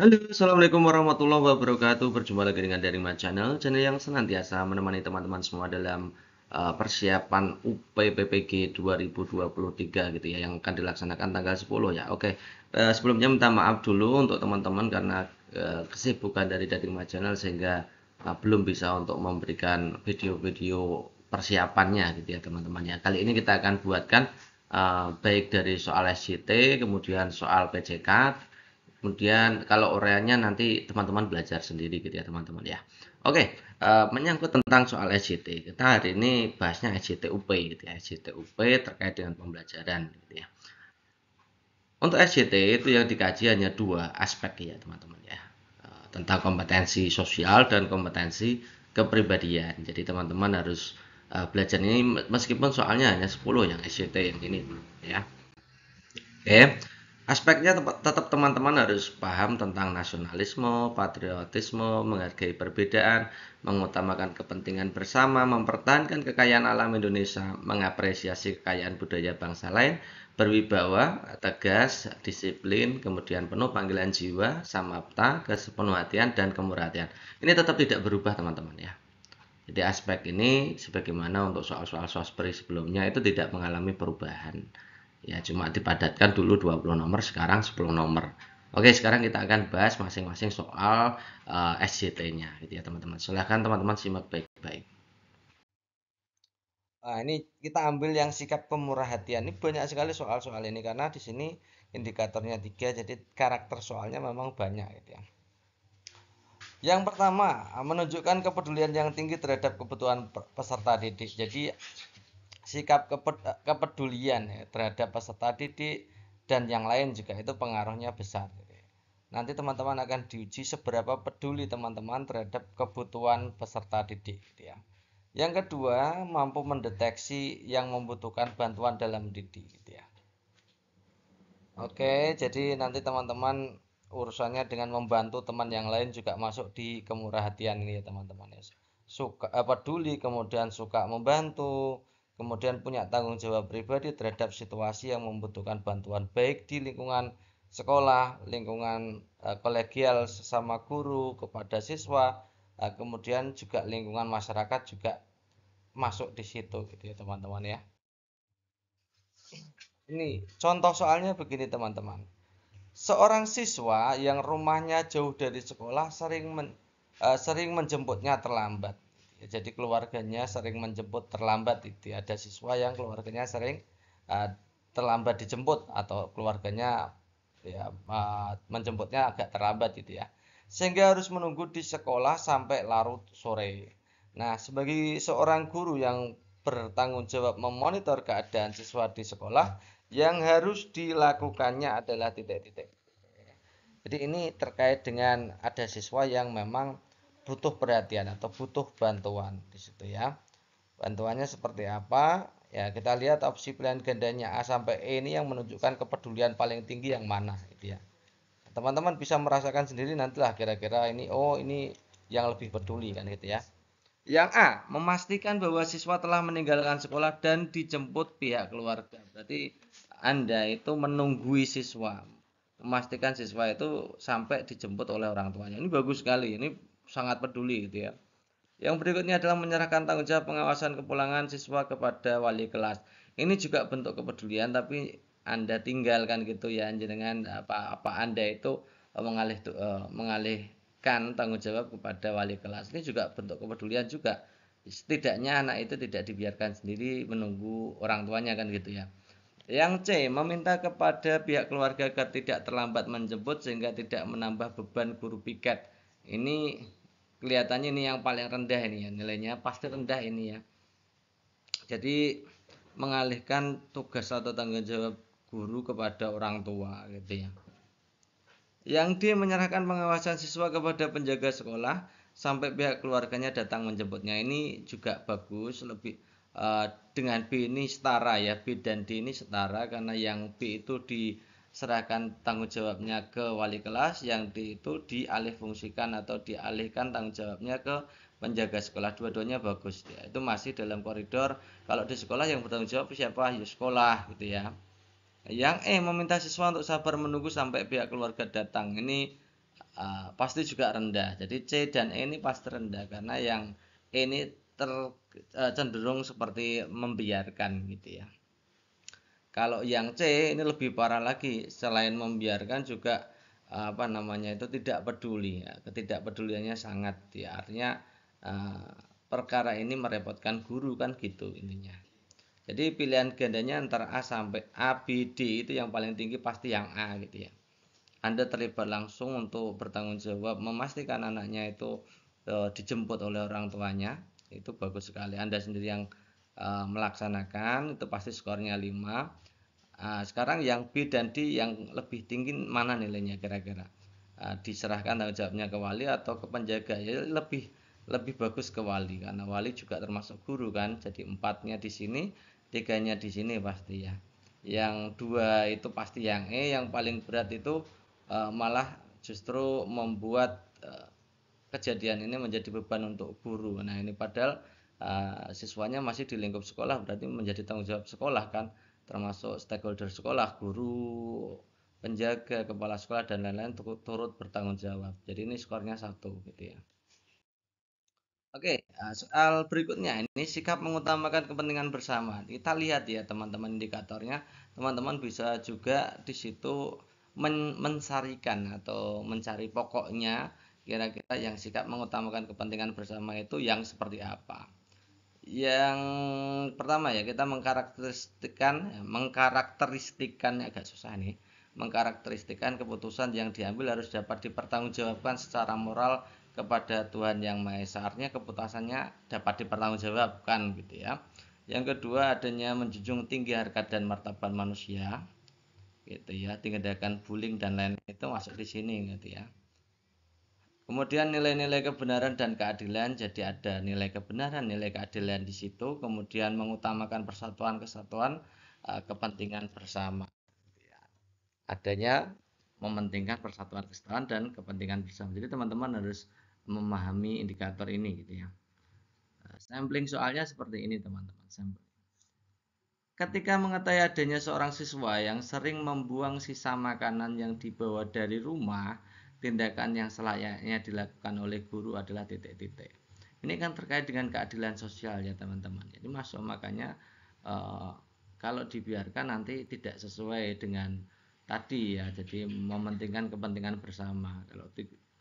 Halo, Assalamualaikum warahmatullahi wabarakatuh. Berjumpa lagi dengan Dari My Channel, channel yang senantiasa menemani teman-teman semua dalam uh, persiapan UPPPG 2023 gitu ya, yang akan dilaksanakan tanggal 10 ya. Oke, uh, sebelumnya minta maaf dulu untuk teman-teman karena uh, kesibukan dari My Channel sehingga uh, belum bisa untuk memberikan video-video persiapannya gitu ya teman-teman ya. Kali ini kita akan buatkan uh, baik dari soal SCT, kemudian soal PJK, Kemudian kalau oreanya nanti teman-teman belajar sendiri gitu ya teman-teman ya. Oke, e, menyangkut tentang soal SCT Kita hari ini bahasnya SCT UP gitu ya. SCT UP terkait dengan pembelajaran gitu ya. Untuk SCT itu yang dikaji hanya dua aspek ya teman-teman ya. E, tentang kompetensi sosial dan kompetensi kepribadian. Jadi teman-teman harus e, belajar ini meskipun soalnya hanya 10 yang SCT yang ini ya. Oke. Okay Aspeknya tetap teman-teman harus paham tentang nasionalisme, patriotisme, menghargai perbedaan, mengutamakan kepentingan bersama, mempertahankan kekayaan alam Indonesia, mengapresiasi kekayaan budaya bangsa lain, berwibawa, tegas, disiplin, kemudian penuh panggilan jiwa, samapta, kesepenuh hatian, dan kemurahan. Ini tetap tidak berubah teman-teman ya. Jadi aspek ini sebagaimana untuk soal-soal sosperi sebelumnya itu tidak mengalami perubahan ya cuma dipadatkan dulu 20 nomor sekarang 10 nomor Oke sekarang kita akan bahas masing-masing soal uh, eh, SCT nya gitu ya teman-teman silahkan teman-teman simak baik-baik Nah, ini kita ambil yang sikap pemurah hatian. Ini banyak sekali soal-soal ini karena di sini indikatornya tiga, jadi karakter soalnya memang banyak gitu ya. Yang pertama, menunjukkan kepedulian yang tinggi terhadap kebutuhan peserta didik. Jadi sikap kepedulian ya, terhadap peserta didik dan yang lain juga itu pengaruhnya besar. Nanti teman-teman akan diuji seberapa peduli teman-teman terhadap kebutuhan peserta didik. Gitu ya. Yang kedua, mampu mendeteksi yang membutuhkan bantuan dalam didik. Gitu ya. Oke, jadi nanti teman-teman urusannya dengan membantu teman yang lain juga masuk di kemurahan hatian ini ya teman-teman ya. Suka eh, peduli kemudian suka membantu, kemudian punya tanggung jawab pribadi terhadap situasi yang membutuhkan bantuan baik di lingkungan sekolah, lingkungan eh, kolegial sesama guru kepada siswa, eh, kemudian juga lingkungan masyarakat juga masuk di situ gitu ya teman-teman ya. Ini contoh soalnya begini teman-teman. Seorang siswa yang rumahnya jauh dari sekolah sering men, eh, sering menjemputnya terlambat Ya, jadi keluarganya sering menjemput terlambat itu ada siswa yang keluarganya sering uh, terlambat dijemput atau keluarganya ya uh, menjemputnya agak terlambat gitu ya sehingga harus menunggu di sekolah sampai larut sore nah sebagai seorang guru yang bertanggung jawab memonitor keadaan siswa di sekolah yang harus dilakukannya adalah titik-titik jadi ini terkait dengan ada siswa yang memang butuh perhatian atau butuh bantuan di situ ya. Bantuannya seperti apa? Ya, kita lihat opsi pilihan gandanya A sampai E ini yang menunjukkan kepedulian paling tinggi yang mana gitu ya. Teman-teman bisa merasakan sendiri nantilah kira-kira ini oh ini yang lebih peduli kan gitu ya. Yang A, memastikan bahwa siswa telah meninggalkan sekolah dan dijemput pihak keluarga. Berarti Anda itu menunggui siswa. Memastikan siswa itu sampai dijemput oleh orang tuanya. Ini bagus sekali. Ini sangat peduli gitu ya. Yang berikutnya adalah menyerahkan tanggung jawab pengawasan kepulangan siswa kepada wali kelas. Ini juga bentuk kepedulian tapi Anda tinggalkan gitu ya dengan apa-apa Anda itu e, mengalih uh, mengalihkan tanggung jawab kepada wali kelas. Ini juga bentuk kepedulian juga. Setidaknya anak itu tidak dibiarkan sendiri menunggu orang tuanya kan gitu ya. Yang C, meminta kepada pihak keluarga agar tidak terlambat menjemput sehingga tidak menambah beban guru piket. Ini kelihatannya ini yang paling rendah ini ya nilainya pasti rendah ini ya jadi mengalihkan tugas atau tanggung jawab guru kepada orang tua gitu ya yang D menyerahkan pengawasan siswa kepada penjaga sekolah sampai pihak keluarganya datang menjemputnya ini juga bagus lebih uh, dengan B ini setara ya B dan D ini setara karena yang B itu di serahkan tanggung jawabnya ke wali kelas yang di, itu dialih fungsikan atau dialihkan tanggung jawabnya ke penjaga sekolah dua-duanya bagus ya itu masih dalam koridor kalau di sekolah yang bertanggung jawab siapa ya sekolah gitu ya yang eh meminta siswa untuk sabar menunggu sampai pihak keluarga datang ini uh, pasti juga rendah jadi C dan E ini pasti rendah karena yang E ini ter, uh, cenderung seperti membiarkan gitu ya kalau yang C ini lebih parah lagi, selain membiarkan juga apa namanya itu tidak peduli, ya. ketidakpeduliannya sangat, ya. artinya uh, perkara ini merepotkan guru kan gitu intinya. Jadi pilihan gandanya antara A sampai A, B, D itu yang paling tinggi pasti yang A gitu ya. Anda terlibat langsung untuk bertanggung jawab memastikan anaknya itu e, dijemput oleh orang tuanya itu bagus sekali. Anda sendiri yang Eh, melaksanakan itu pasti skornya 5 eh, sekarang yang B dan D yang lebih tinggi mana nilainya kira-kira eh, diserahkan tanggung jawabnya ke wali atau ke penjaga ya lebih lebih bagus ke wali karena wali juga termasuk guru kan jadi empatnya di sini tiganya di sini pasti ya yang dua itu pasti yang E yang paling berat itu malah justru membuat kejadian ini menjadi beban untuk guru nah ini padahal uh, siswanya masih di lingkup sekolah berarti menjadi tanggung jawab sekolah kan termasuk stakeholder sekolah guru penjaga kepala sekolah dan lain-lain turut bertanggung jawab jadi ini skornya satu gitu ya Oke, eh, soal berikutnya ini sikap mengutamakan kepentingan bersama. Kita lihat ya teman-teman indikatornya. Teman-teman bisa juga di situ men mensarikan atau mencari pokoknya kira-kira yang sikap mengutamakan kepentingan bersama itu yang seperti apa yang pertama ya kita mengkarakteristikan mengkarakteristikan agak susah nih mengkarakteristikan keputusan yang diambil harus dapat dipertanggungjawabkan secara moral kepada Tuhan yang Maha Esa artinya keputusannya dapat dipertanggungjawabkan gitu ya yang kedua adanya menjunjung tinggi harkat dan martabat manusia gitu ya tinggalkan bullying dan lain itu masuk di sini gitu ya Kemudian nilai-nilai kebenaran dan keadilan, jadi ada nilai kebenaran, nilai keadilan di situ, kemudian mengutamakan persatuan kesatuan eh, kepentingan bersama. Adanya mementingkan persatuan kesatuan dan kepentingan bersama. Jadi teman-teman harus memahami indikator ini gitu ya. Eh, sampling soalnya seperti ini teman-teman, sampling. Ketika mengetahui adanya seorang siswa yang sering membuang sisa makanan yang dibawa dari rumah, tindakan yang selayaknya dilakukan oleh guru adalah titik-titik. Ini kan terkait dengan keadilan sosial ya teman-teman. Jadi masuk makanya e, kalau dibiarkan nanti tidak sesuai dengan tadi ya. Jadi mementingkan kepentingan bersama. Kalau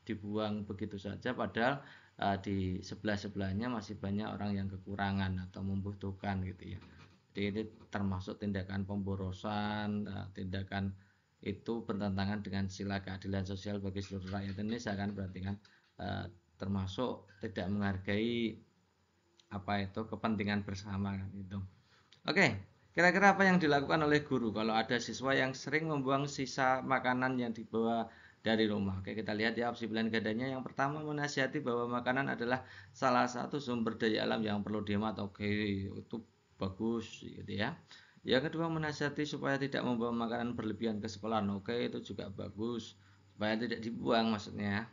dibuang begitu saja padahal e, di sebelah-sebelahnya masih banyak orang yang kekurangan atau membutuhkan gitu ya. Jadi ini termasuk tindakan pemborosan, eh, tindakan itu bertentangan dengan sila keadilan sosial bagi seluruh rakyat Indonesia kan berarti kan e, termasuk tidak menghargai apa itu kepentingan bersama kan itu. Oke, kira-kira apa yang dilakukan oleh guru kalau ada siswa yang sering membuang sisa makanan yang dibawa dari rumah. Oke, kita lihat ya opsi pilihan gandanya. Yang pertama menasihati bahwa makanan adalah salah satu sumber daya alam yang perlu dihemat. Oke, itu bagus gitu ya. Yang kedua menasihati supaya tidak membawa makanan berlebihan ke sekolah. Oke, itu juga bagus. Supaya tidak dibuang maksudnya.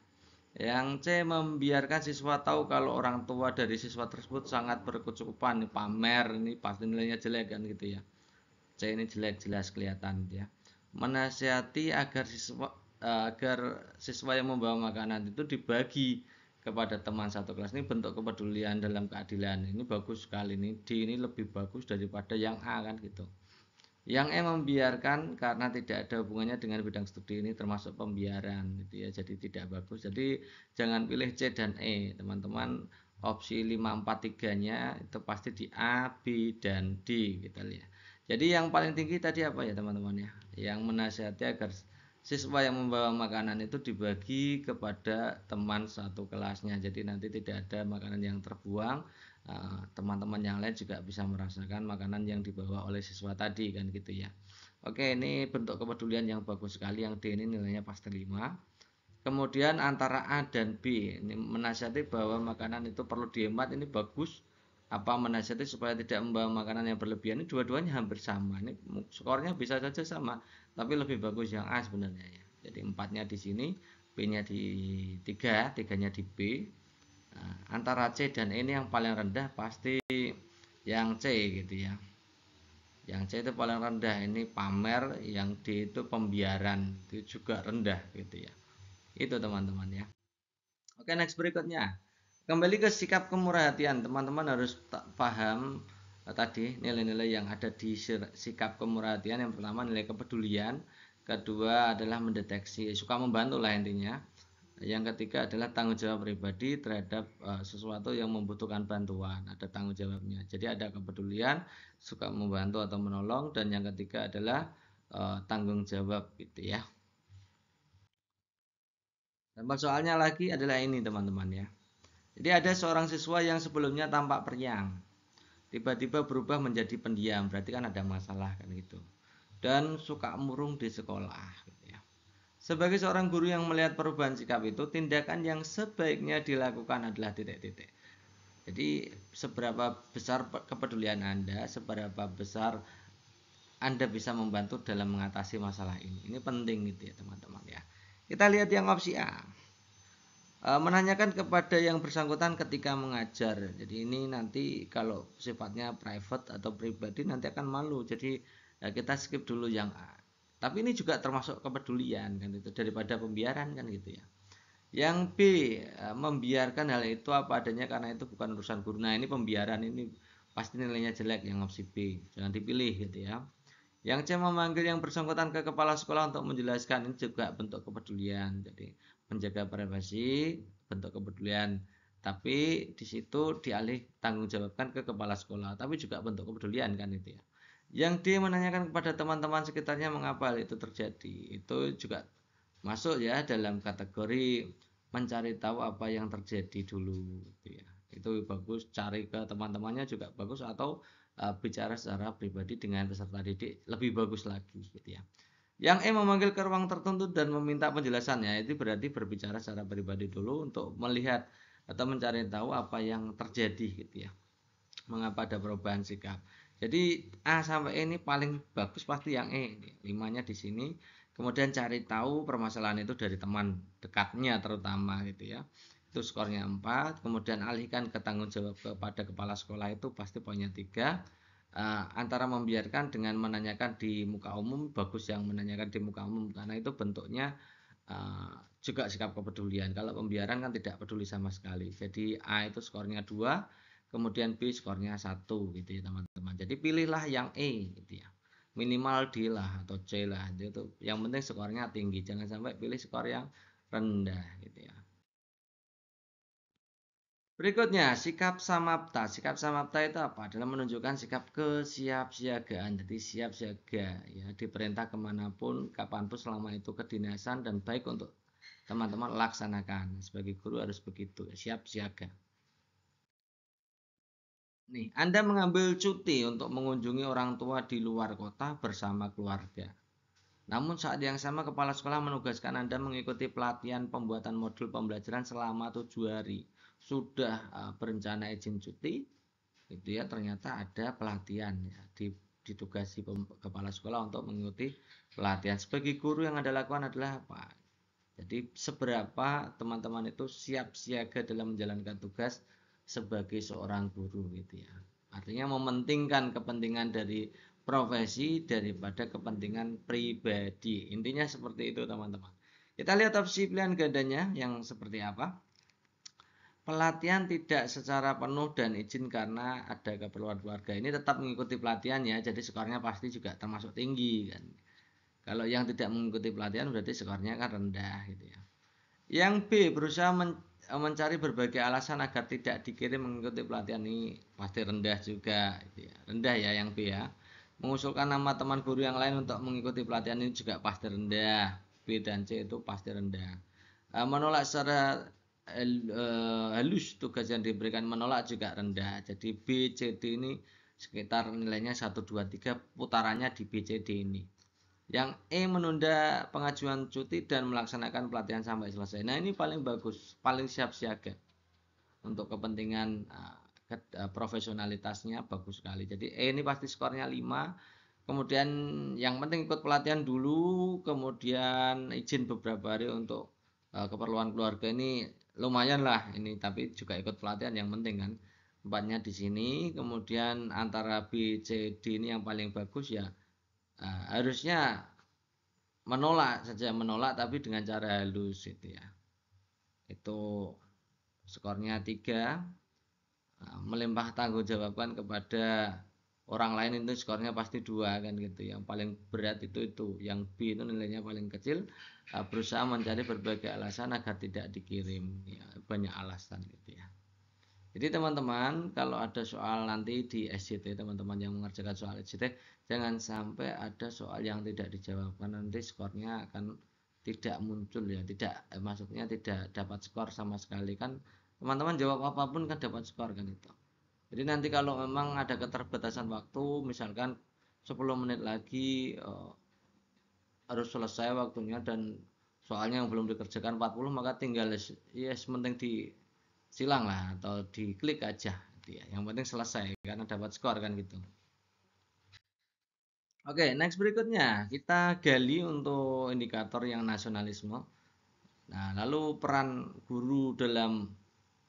Yang C membiarkan siswa tahu kalau orang tua dari siswa tersebut sangat berkecukupan, pamer, ini pasti nilainya jelek kan gitu ya. C ini jelek jelas kelihatan gitu ya. Menasihati agar siswa eh, agar siswa yang membawa makanan itu dibagi kepada teman satu kelas ini bentuk kepedulian dalam keadilan ini bagus sekali ini D ini lebih bagus daripada yang A kan gitu yang E membiarkan karena tidak ada hubungannya dengan bidang studi ini termasuk pembiaran gitu ya jadi tidak bagus jadi jangan pilih C dan E teman-teman opsi 543 nya itu pasti di A, B, dan D kita lihat jadi yang paling tinggi tadi apa ya teman-teman ya yang menasihati agar siswa yang membawa makanan itu dibagi kepada teman satu kelasnya jadi nanti tidak ada makanan yang terbuang eh, teman-teman yang lain juga bisa merasakan makanan yang dibawa oleh siswa tadi kan gitu ya Oke ini bentuk kepedulian yang bagus sekali yang D ini nilainya pasti 5 kemudian antara A dan B ini menasihati bahwa makanan itu perlu dihemat ini bagus apa menasihati supaya tidak membawa makanan yang berlebihan ini dua-duanya hampir sama ini skornya bisa saja sama tapi lebih bagus yang A sebenarnya ya jadi empatnya di sini B nya di tiga tiganya di B nah, antara C dan E ini yang paling rendah pasti yang C gitu ya yang C itu paling rendah ini pamer yang D itu pembiaran itu juga rendah gitu ya itu teman-teman ya oke next berikutnya Kembali ke sikap kemurahan hatian, teman-teman harus paham eh, tadi nilai-nilai yang ada di sikap kemurahan hatian. Yang pertama nilai kepedulian, kedua adalah mendeteksi, suka membantu lah intinya. Yang ketiga adalah tanggung jawab pribadi terhadap uh, sesuatu yang membutuhkan bantuan. Ada tanggung jawabnya. Jadi ada kepedulian, suka membantu atau menolong dan yang ketiga adalah uh, tanggung jawab gitu ya. Dan soalnya lagi adalah ini teman-teman ya. Jadi ada seorang siswa yang sebelumnya tampak periang, tiba-tiba berubah menjadi pendiam, berarti kan ada masalah kan gitu. Dan suka murung di sekolah gitu ya. Sebagai seorang guru yang melihat perubahan sikap itu, tindakan yang sebaiknya dilakukan adalah titik-titik. Jadi seberapa besar kepedulian Anda, seberapa besar Anda bisa membantu dalam mengatasi masalah ini. Ini penting gitu ya, teman-teman ya. Kita lihat yang opsi A. E, menanyakan kepada yang bersangkutan ketika mengajar. Jadi ini nanti kalau sifatnya private atau pribadi nanti akan malu. Jadi ya kita skip dulu yang A. Tapi ini juga termasuk kepedulian kan itu daripada pembiaran kan gitu ya. Yang B e, membiarkan hal itu apa adanya karena itu bukan urusan guru. Nah, ini pembiaran ini pasti nilainya jelek yang opsi B jangan dipilih gitu ya yang C memanggil yang bersangkutan ke kepala sekolah untuk menjelaskan ini juga bentuk kepedulian jadi menjaga privasi bentuk kepedulian tapi di situ dialih tanggung jawabkan ke kepala sekolah tapi juga bentuk kepedulian kan itu ya yang dia menanyakan kepada teman-teman sekitarnya mengapa hal itu terjadi itu juga masuk ya dalam kategori mencari tahu apa yang terjadi dulu gitu ya itu bagus cari ke teman-temannya juga bagus atau uh, bicara secara pribadi dengan peserta didik lebih bagus lagi gitu ya yang E memanggil ke ruang tertentu dan meminta penjelasannya itu berarti berbicara secara pribadi dulu untuk melihat atau mencari tahu apa yang terjadi gitu ya. Mengapa ada perubahan sikap. Jadi A sampai E ini paling bagus pasti yang E. Limanya di sini. Kemudian cari tahu permasalahan itu dari teman dekatnya terutama gitu ya. Itu skornya 4. Kemudian alihkan ke tanggung jawab kepada kepala sekolah itu pasti poinnya 3. Ah, antara membiarkan dengan menanyakan di muka umum bagus yang menanyakan di muka umum karena itu bentuknya uh, juga sikap kepedulian kalau pembiaran kan tidak peduli sama sekali jadi A itu skornya dua kemudian B skornya satu gitu ya teman-teman jadi pilihlah yang E gitu ya minimal D lah atau C lah itu yang penting skornya tinggi jangan sampai pilih skor yang rendah gitu ya Berikutnya, sikap samapta. Sikap samapta itu apa? Adalah menunjukkan sikap kesiapsiagaan. Jadi siap siaga ya diperintah kemanapun, kapanpun selama itu kedinasan dan baik untuk teman-teman laksanakan. Sebagai guru harus begitu, ya, siap siaga. Nih, Anda mengambil cuti untuk mengunjungi orang tua di luar kota bersama keluarga. Namun saat yang sama kepala sekolah menugaskan Anda mengikuti pelatihan pembuatan modul pembelajaran selama tujuh hari sudah eh, berencana izin cuti itu ya ternyata ada pelatihan ya di ditugasi kepala sekolah untuk mengikuti pelatihan sebagai guru yang ada lakukan adalah apa jadi seberapa teman-teman itu siap siaga dalam menjalankan tugas sebagai seorang guru gitu ya artinya mementingkan kepentingan dari profesi daripada kepentingan pribadi intinya seperti itu teman-teman kita lihat opsi pilihan gandanya yang seperti apa pelatihan tidak secara penuh dan izin karena ada keperluan keluarga ini tetap mengikuti pelatihan ya jadi skornya pasti juga termasuk tinggi kan kalau yang tidak mengikuti pelatihan berarti skornya kan rendah gitu ya yang B berusaha men mencari berbagai alasan agar tidak dikirim mengikuti pelatihan ini pasti rendah juga gitu ya. rendah ya yang B ya mengusulkan nama teman guru yang lain untuk mengikuti pelatihan ini juga pasti rendah B dan C itu pasti rendah eh, menolak secara Eh, halus tugas yang diberikan menolak juga rendah. Jadi B, ini sekitar nilainya 123 putarannya di B, ini. Yang E menunda pengajuan cuti dan melaksanakan pelatihan sampai selesai. Nah ini paling bagus, paling siap siaga untuk kepentingan eh, eh, profesionalitasnya bagus sekali. Jadi E ini pasti skornya 5 kemudian yang penting ikut pelatihan dulu kemudian izin beberapa hari untuk keperluan keluarga ini lumayan lah ini tapi juga ikut pelatihan yang penting kan empatnya di sini kemudian antara B C D ini yang paling bagus ya uh, harusnya menolak saja menolak tapi dengan cara halus itu ya itu skornya tiga uh, melimpah tanggung jawabkan kepada orang lain itu skornya pasti dua kan gitu yang paling berat itu itu yang B itu nilainya paling kecil uh, berusaha mencari berbagai alasan agar tidak dikirim ya, banyak alasan gitu ya jadi teman-teman kalau ada soal nanti di SCT teman-teman yang mengerjakan soal SCT jangan sampai ada soal yang tidak dijawab karena nanti skornya akan tidak muncul ya tidak eh, masuknya tidak dapat skor sama sekali kan teman-teman jawab apapun kan dapat skor kan itu jadi nanti kalau memang ada keterbatasan waktu, misalkan 10 menit lagi uh, harus selesai waktunya dan soalnya yang belum dikerjakan 40 maka tinggal ya yes, penting di silang lah atau diklik aja gitu ya. Yang penting selesai karena dapat skor kan gitu. Oke, okay, next berikutnya kita gali untuk indikator yang nasionalisme. Nah, lalu peran guru dalam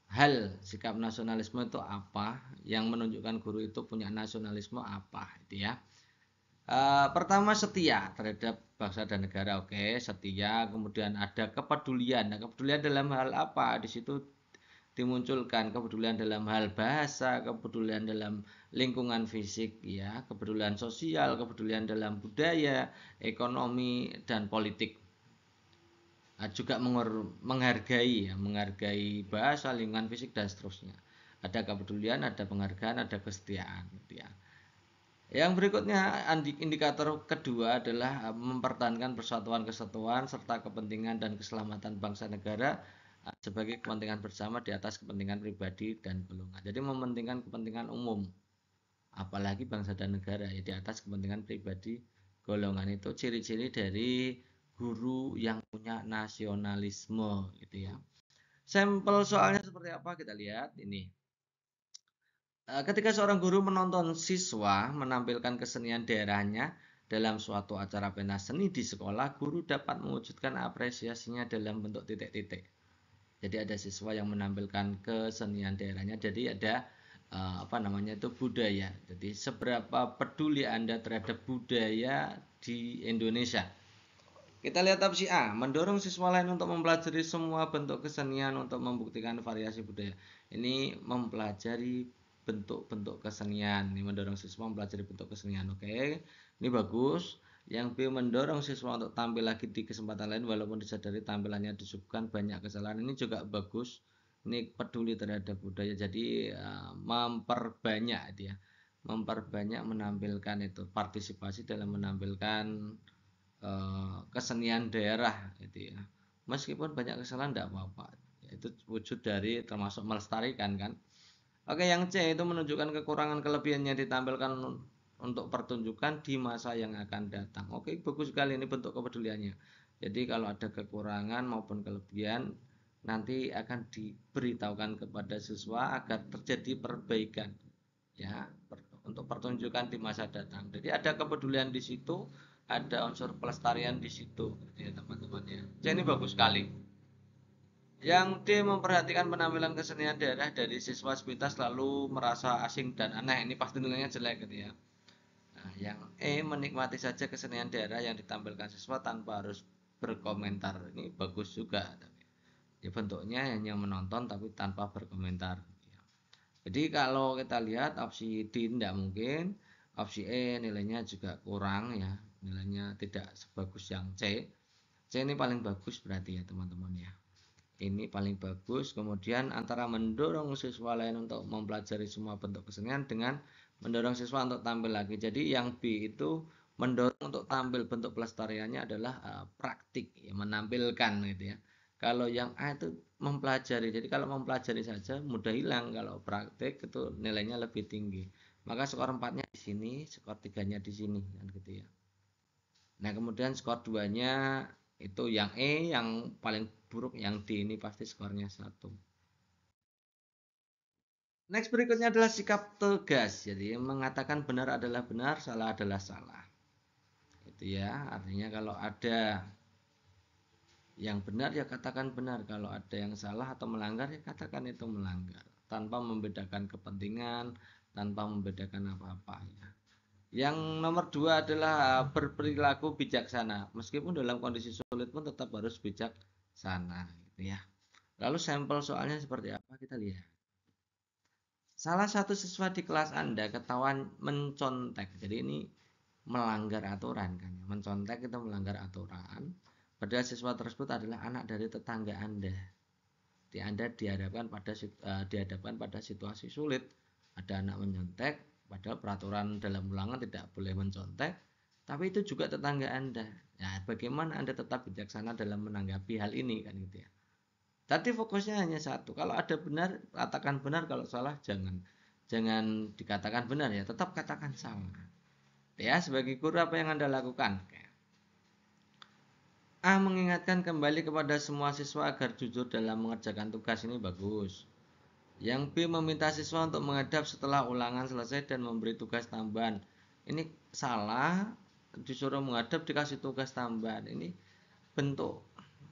hal sikap nasionalisme itu apa yang menunjukkan guru itu punya nasionalisme apa itu ya e, pertama setia terhadap bangsa dan negara oke setia kemudian ada kepedulian nah, kepedulian dalam hal apa di situ dimunculkan kepedulian dalam hal bahasa kepedulian dalam lingkungan fisik ya kepedulian sosial kepedulian dalam budaya ekonomi dan politik Ah, juga menghargai ya, menghargai bahasa, lingkungan fisik dan seterusnya. Ada kepedulian, ada penghargaan, ada kesetiaan gitu ya. Yang berikutnya indikator kedua adalah ah, mempertahankan persatuan kesatuan serta kepentingan dan keselamatan bangsa negara ah, sebagai kepentingan bersama di atas kepentingan pribadi dan golongan. Jadi mementingkan kepentingan umum apalagi bangsa dan negara ya di atas kepentingan pribadi golongan itu ciri-ciri dari guru yang punya nasionalisme gitu ya. Sampel soalnya seperti apa kita lihat ini. Eh, ketika seorang guru menonton siswa menampilkan kesenian daerahnya dalam suatu acara pentas seni di sekolah, guru dapat mewujudkan apresiasinya dalam bentuk titik-titik. Jadi ada siswa yang menampilkan kesenian daerahnya. Jadi ada eh, apa namanya itu budaya. Jadi seberapa peduli Anda terhadap budaya di Indonesia? Kita lihat opsi A, mendorong siswa lain untuk mempelajari semua bentuk kesenian untuk membuktikan variasi budaya. Ini mempelajari bentuk-bentuk kesenian, ini mendorong siswa mempelajari bentuk kesenian, oke. Ini bagus. Yang B mendorong siswa untuk tampil lagi di kesempatan lain walaupun disadari tampilannya disuguhkan banyak kesalahan. Ini juga bagus. Ini peduli terhadap budaya jadi uh, memperbanyak dia. Memperbanyak menampilkan itu partisipasi dalam menampilkan Eh, kesenian daerah gitu ya meskipun banyak kesalahan tidak apa-apa ya, itu wujud dari termasuk melestarikan kan oke yang C itu menunjukkan kekurangan kelebihannya ditampilkan untuk pertunjukan di masa yang akan datang oke bagus sekali ini bentuk kepeduliannya jadi kalau ada kekurangan maupun kelebihan nanti akan diberitahukan kepada siswa agar terjadi perbaikan ya untuk pertunjukan di masa datang jadi ada kepedulian di situ ada unsur pelestarian di situ ya teman-teman ya. Jadi ini bagus sekali. Yang D memperhatikan penampilan kesenian daerah dari siswa sepintas lalu merasa asing dan aneh. Ini pasti nilainya jelek gitu ya. Nah, yang E menikmati saja kesenian daerah yang ditampilkan siswa tanpa harus berkomentar. Ini bagus juga. Ya bentuknya hanya menonton tapi tanpa berkomentar. Jadi kalau kita lihat opsi D tidak mungkin, opsi E nilainya juga kurang ya nilainya tidak sebagus yang C C ini paling bagus berarti ya teman-teman ya ini paling bagus kemudian antara mendorong siswa lain untuk mempelajari semua bentuk kesenian dengan mendorong siswa untuk tampil lagi jadi yang B itu mendorong untuk tampil bentuk pelestariannya adalah uh, praktik ya, menampilkan gitu ya kalau yang A itu mempelajari jadi kalau mempelajari saja mudah hilang kalau praktik itu nilainya lebih tinggi maka skor empatnya di sini skor tiganya di sini kan gitu ya Nah, kemudian skor 2-nya itu yang E yang paling buruk yang D ini pasti skornya 1. Next berikutnya adalah sikap tegas. Jadi mengatakan benar adalah benar, salah adalah salah. Itu ya, artinya kalau ada yang benar ya katakan benar, kalau ada yang salah atau melanggar ya katakan itu melanggar tanpa membedakan kepentingan, tanpa membedakan apa-apa ya. Yang nomor dua adalah berperilaku bijaksana. Meskipun dalam kondisi sulit pun tetap harus bijaksana, gitu ya. Lalu sampel soalnya seperti apa kita lihat. Salah satu siswa di kelas Anda ketahuan mencontek. Jadi ini melanggar aturan kan. Ya. Mencontek itu melanggar aturan. Padahal siswa tersebut adalah anak dari tetangga Anda. Di Anda dihadapkan pada eh, dihadapkan pada situasi sulit. Ada anak mencontek, Padahal peraturan dalam ulangan tidak boleh mencontek, tapi itu juga tetangga Anda. Nah, bagaimana Anda tetap bijaksana dalam menanggapi hal ini kan gitu ya. Tadi fokusnya hanya satu. Kalau ada benar, katakan benar. Kalau salah, jangan jangan dikatakan benar ya. Tetap katakan sama. Ya, sebagai guru apa yang Anda lakukan? Ya. A. Mengingatkan kembali kepada semua siswa agar jujur dalam mengerjakan tugas ini bagus. Yang B meminta siswa untuk menghadap setelah ulangan selesai dan memberi tugas tambahan. Ini salah, disuruh menghadap dikasih tugas tambahan. Ini bentuk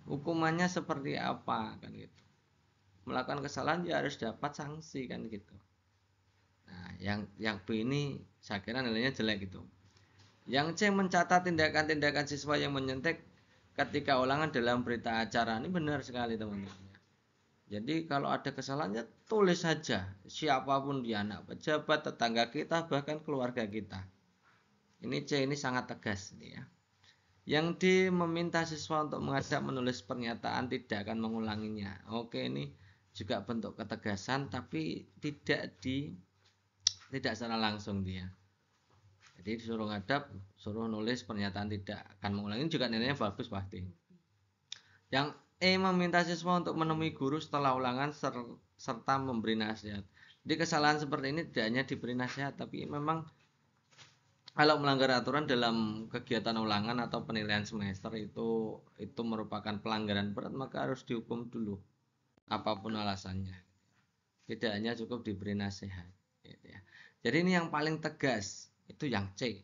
hukumannya seperti apa kan gitu. Melakukan kesalahan dia ya harus dapat sanksi kan gitu. Nah, yang yang B ini saya kira nilainya jelek gitu. Yang C mencatat tindakan-tindakan siswa yang menyentek ketika ulangan dalam berita acara. Ini benar sekali, teman-teman. Jadi kalau ada kesalahannya tulis saja siapapun dia anak pejabat, tetangga kita, bahkan keluarga kita. Ini C ini sangat tegas ya. Yang D meminta siswa untuk mengajak menulis pernyataan tidak akan mengulanginya. Oke ini juga bentuk ketegasan tapi tidak di tidak secara langsung dia. Jadi disuruh ngadap, suruh nulis pernyataan tidak akan mengulangi juga nilainya bagus pasti. Yang E meminta siswa untuk menemui guru setelah ulangan ser serta memberi nasihat. Jadi kesalahan seperti ini tidak hanya diberi nasihat, tapi memang kalau melanggar aturan dalam kegiatan ulangan atau penilaian semester itu itu merupakan pelanggaran berat maka harus dihukum dulu apapun alasannya. Tidak hanya cukup diberi nasihat. Gitu ya. Jadi ini yang paling tegas itu yang C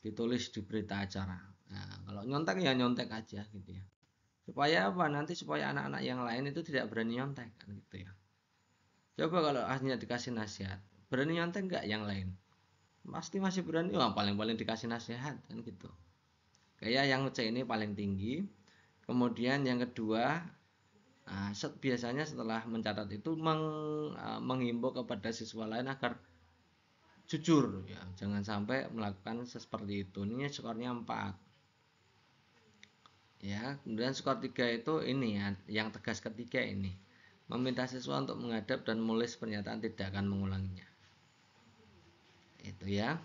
ditulis di berita acara. Nah, kalau nyontek ya nyontek aja gitu ya supaya apa nanti supaya anak-anak yang lain itu tidak berani nyontek kan gitu ya coba kalau hanya dikasih nasihat berani nyontek nggak yang lain pasti masih berani wah paling-paling dikasih nasihat kan gitu kayak yang C ini paling tinggi kemudian yang kedua Nah, set, biasanya setelah mencatat itu meng, uh, menghimbau kepada siswa lain agar jujur ya jangan sampai melakukan seperti itu ini skornya 4 ya kemudian skor 3 itu ini ya yang tegas ketiga ini meminta siswa untuk menghadap dan menulis pernyataan tidak akan mengulanginya itu ya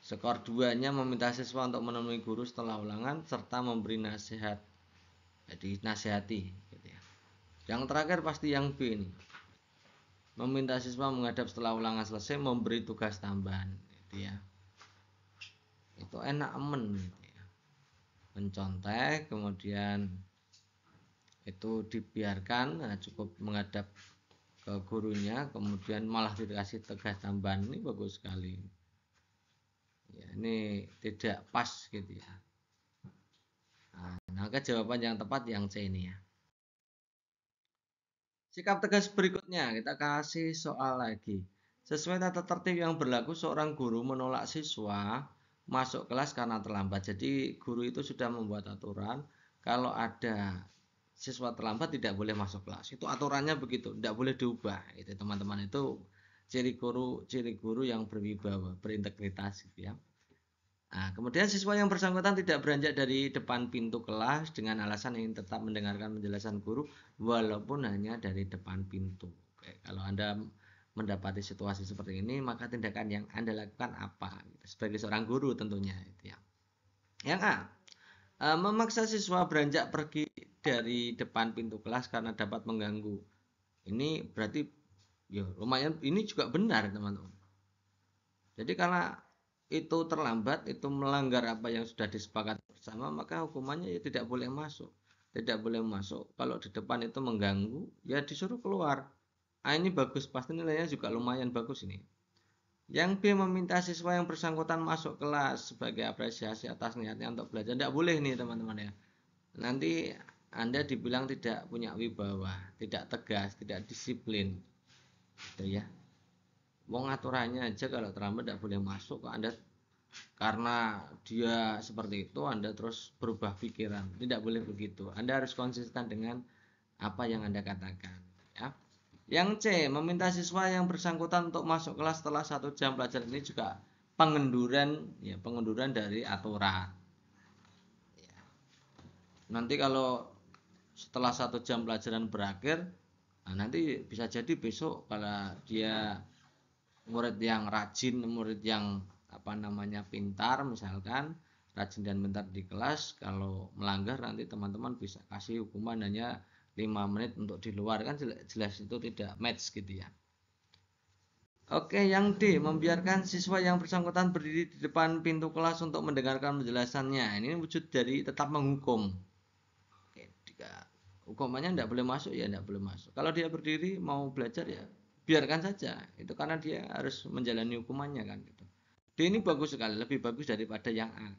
skor 2 nya meminta siswa untuk menemui guru setelah ulangan serta memberi nasihat jadi nasihati gitu ya. yang terakhir pasti yang B ini meminta siswa menghadap setelah ulangan selesai memberi tugas tambahan gitu ya itu enak aman. gitu mencontek kemudian itu dibiarkan nah, cukup menghadap ke gurunya kemudian malah dikasih tegas tambahan ini bagus sekali ya, ini tidak pas gitu ya nah, maka jawaban yang tepat yang C ini ya sikap tegas berikutnya kita kasih soal lagi sesuai tata tertib yang berlaku seorang guru menolak siswa masuk kelas karena terlambat. Jadi guru itu sudah membuat aturan kalau ada siswa terlambat tidak boleh masuk kelas. Itu aturannya begitu, tidak boleh diubah. Itu teman-teman itu ciri guru ciri guru yang berwibawa, berintegritas gitu ya. Nah, kemudian siswa yang bersangkutan tidak beranjak dari depan pintu kelas dengan alasan ingin tetap mendengarkan penjelasan guru walaupun hanya dari depan pintu. Oke, kalau Anda mendapati situasi seperti ini maka tindakan yang anda lakukan apa gitu. sebagai seorang guru tentunya itu ya yang A e, memaksa siswa beranjak pergi dari depan pintu kelas karena dapat mengganggu ini berarti ya lumayan ini juga benar teman-teman jadi karena itu terlambat itu melanggar apa yang sudah disepakati bersama maka hukumannya ya tidak boleh masuk tidak boleh masuk kalau di depan itu mengganggu ya disuruh keluar A ah, ini bagus, pasti nilainya juga lumayan bagus ini. Yang B meminta siswa yang bersangkutan masuk kelas sebagai apresiasi atas niatnya untuk belajar. Tidak boleh nih teman-teman ya. Nanti Anda dibilang tidak punya wibawa, tidak tegas, tidak disiplin. Gitu ya. Wong aturannya aja kalau terlambat tidak boleh masuk kok Anda karena dia seperti itu Anda terus berubah pikiran. Tidak boleh begitu. Anda harus konsisten dengan apa yang Anda katakan. Yang C, meminta siswa yang bersangkutan untuk masuk kelas setelah satu jam belajar ini juga pengenduran, ya pengenduran dari aturan. Ya. Nanti kalau setelah satu jam pelajaran berakhir, nah nanti bisa jadi besok kalau dia murid yang rajin, murid yang apa namanya pintar misalkan, rajin dan pintar di kelas, kalau melanggar nanti teman-teman bisa kasih hukuman hanya 5 menit untuk di luar kan jelas itu tidak match gitu ya. Oke, yang D membiarkan siswa yang bersangkutan berdiri di depan pintu kelas untuk mendengarkan penjelasannya. Ini wujud dari tetap menghukum. Oke, jika hukumannya tidak boleh masuk ya tidak boleh masuk. Kalau dia berdiri mau belajar ya biarkan saja. Itu karena dia harus menjalani hukumannya kan gitu. D ini bagus sekali, lebih bagus daripada yang A.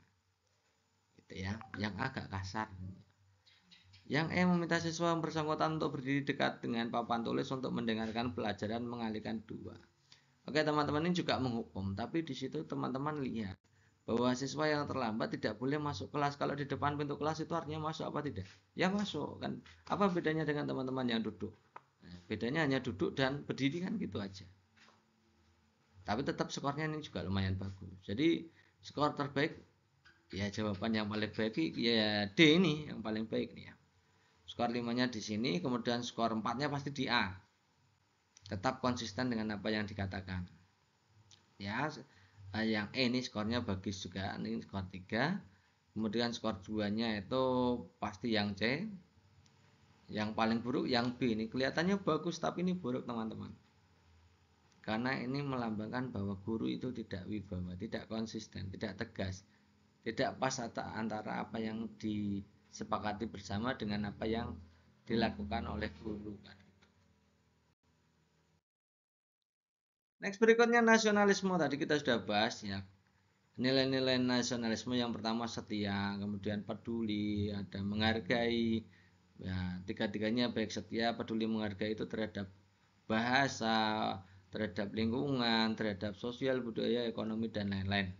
Gitu ya. Yang A agak kasar. Yang E meminta siswa yang bersangkutan untuk berdiri dekat dengan papan tulis untuk mendengarkan pelajaran mengalihkan dua. Oke, teman-teman ini juga menghukum, tapi di situ teman-teman lihat bahwa siswa yang terlambat tidak boleh masuk kelas. Kalau di depan pintu kelas itu artinya masuk apa tidak? Ya masuk kan. Apa bedanya dengan teman-teman yang duduk? Nah, bedanya hanya duduk dan berdiri kan gitu aja. Tapi tetap skornya ini juga lumayan bagus. Jadi skor terbaik ya jawaban yang paling baik ya D ini yang paling baik nih ya skor 5-nya di sini, kemudian skor 4-nya pasti di A. Tetap konsisten dengan apa yang dikatakan. Ya, eh, yang E ini skornya bagus juga, ini skor 3. Kemudian skor 2-nya itu pasti yang C. Yang paling buruk yang B ini kelihatannya bagus tapi ini buruk teman-teman. Karena ini melambangkan bahwa guru itu tidak wibawa, tidak konsisten, tidak tegas, tidak pas antara apa yang di sepakati bersama dengan apa yang dilakukan oleh guru kan Next berikutnya nasionalisme tadi kita sudah bahas ya nilai-nilai nasionalisme yang pertama setia kemudian peduli ada menghargai ya tiga-tiganya baik setia peduli menghargai itu terhadap bahasa terhadap lingkungan terhadap sosial budaya ekonomi dan lain-lain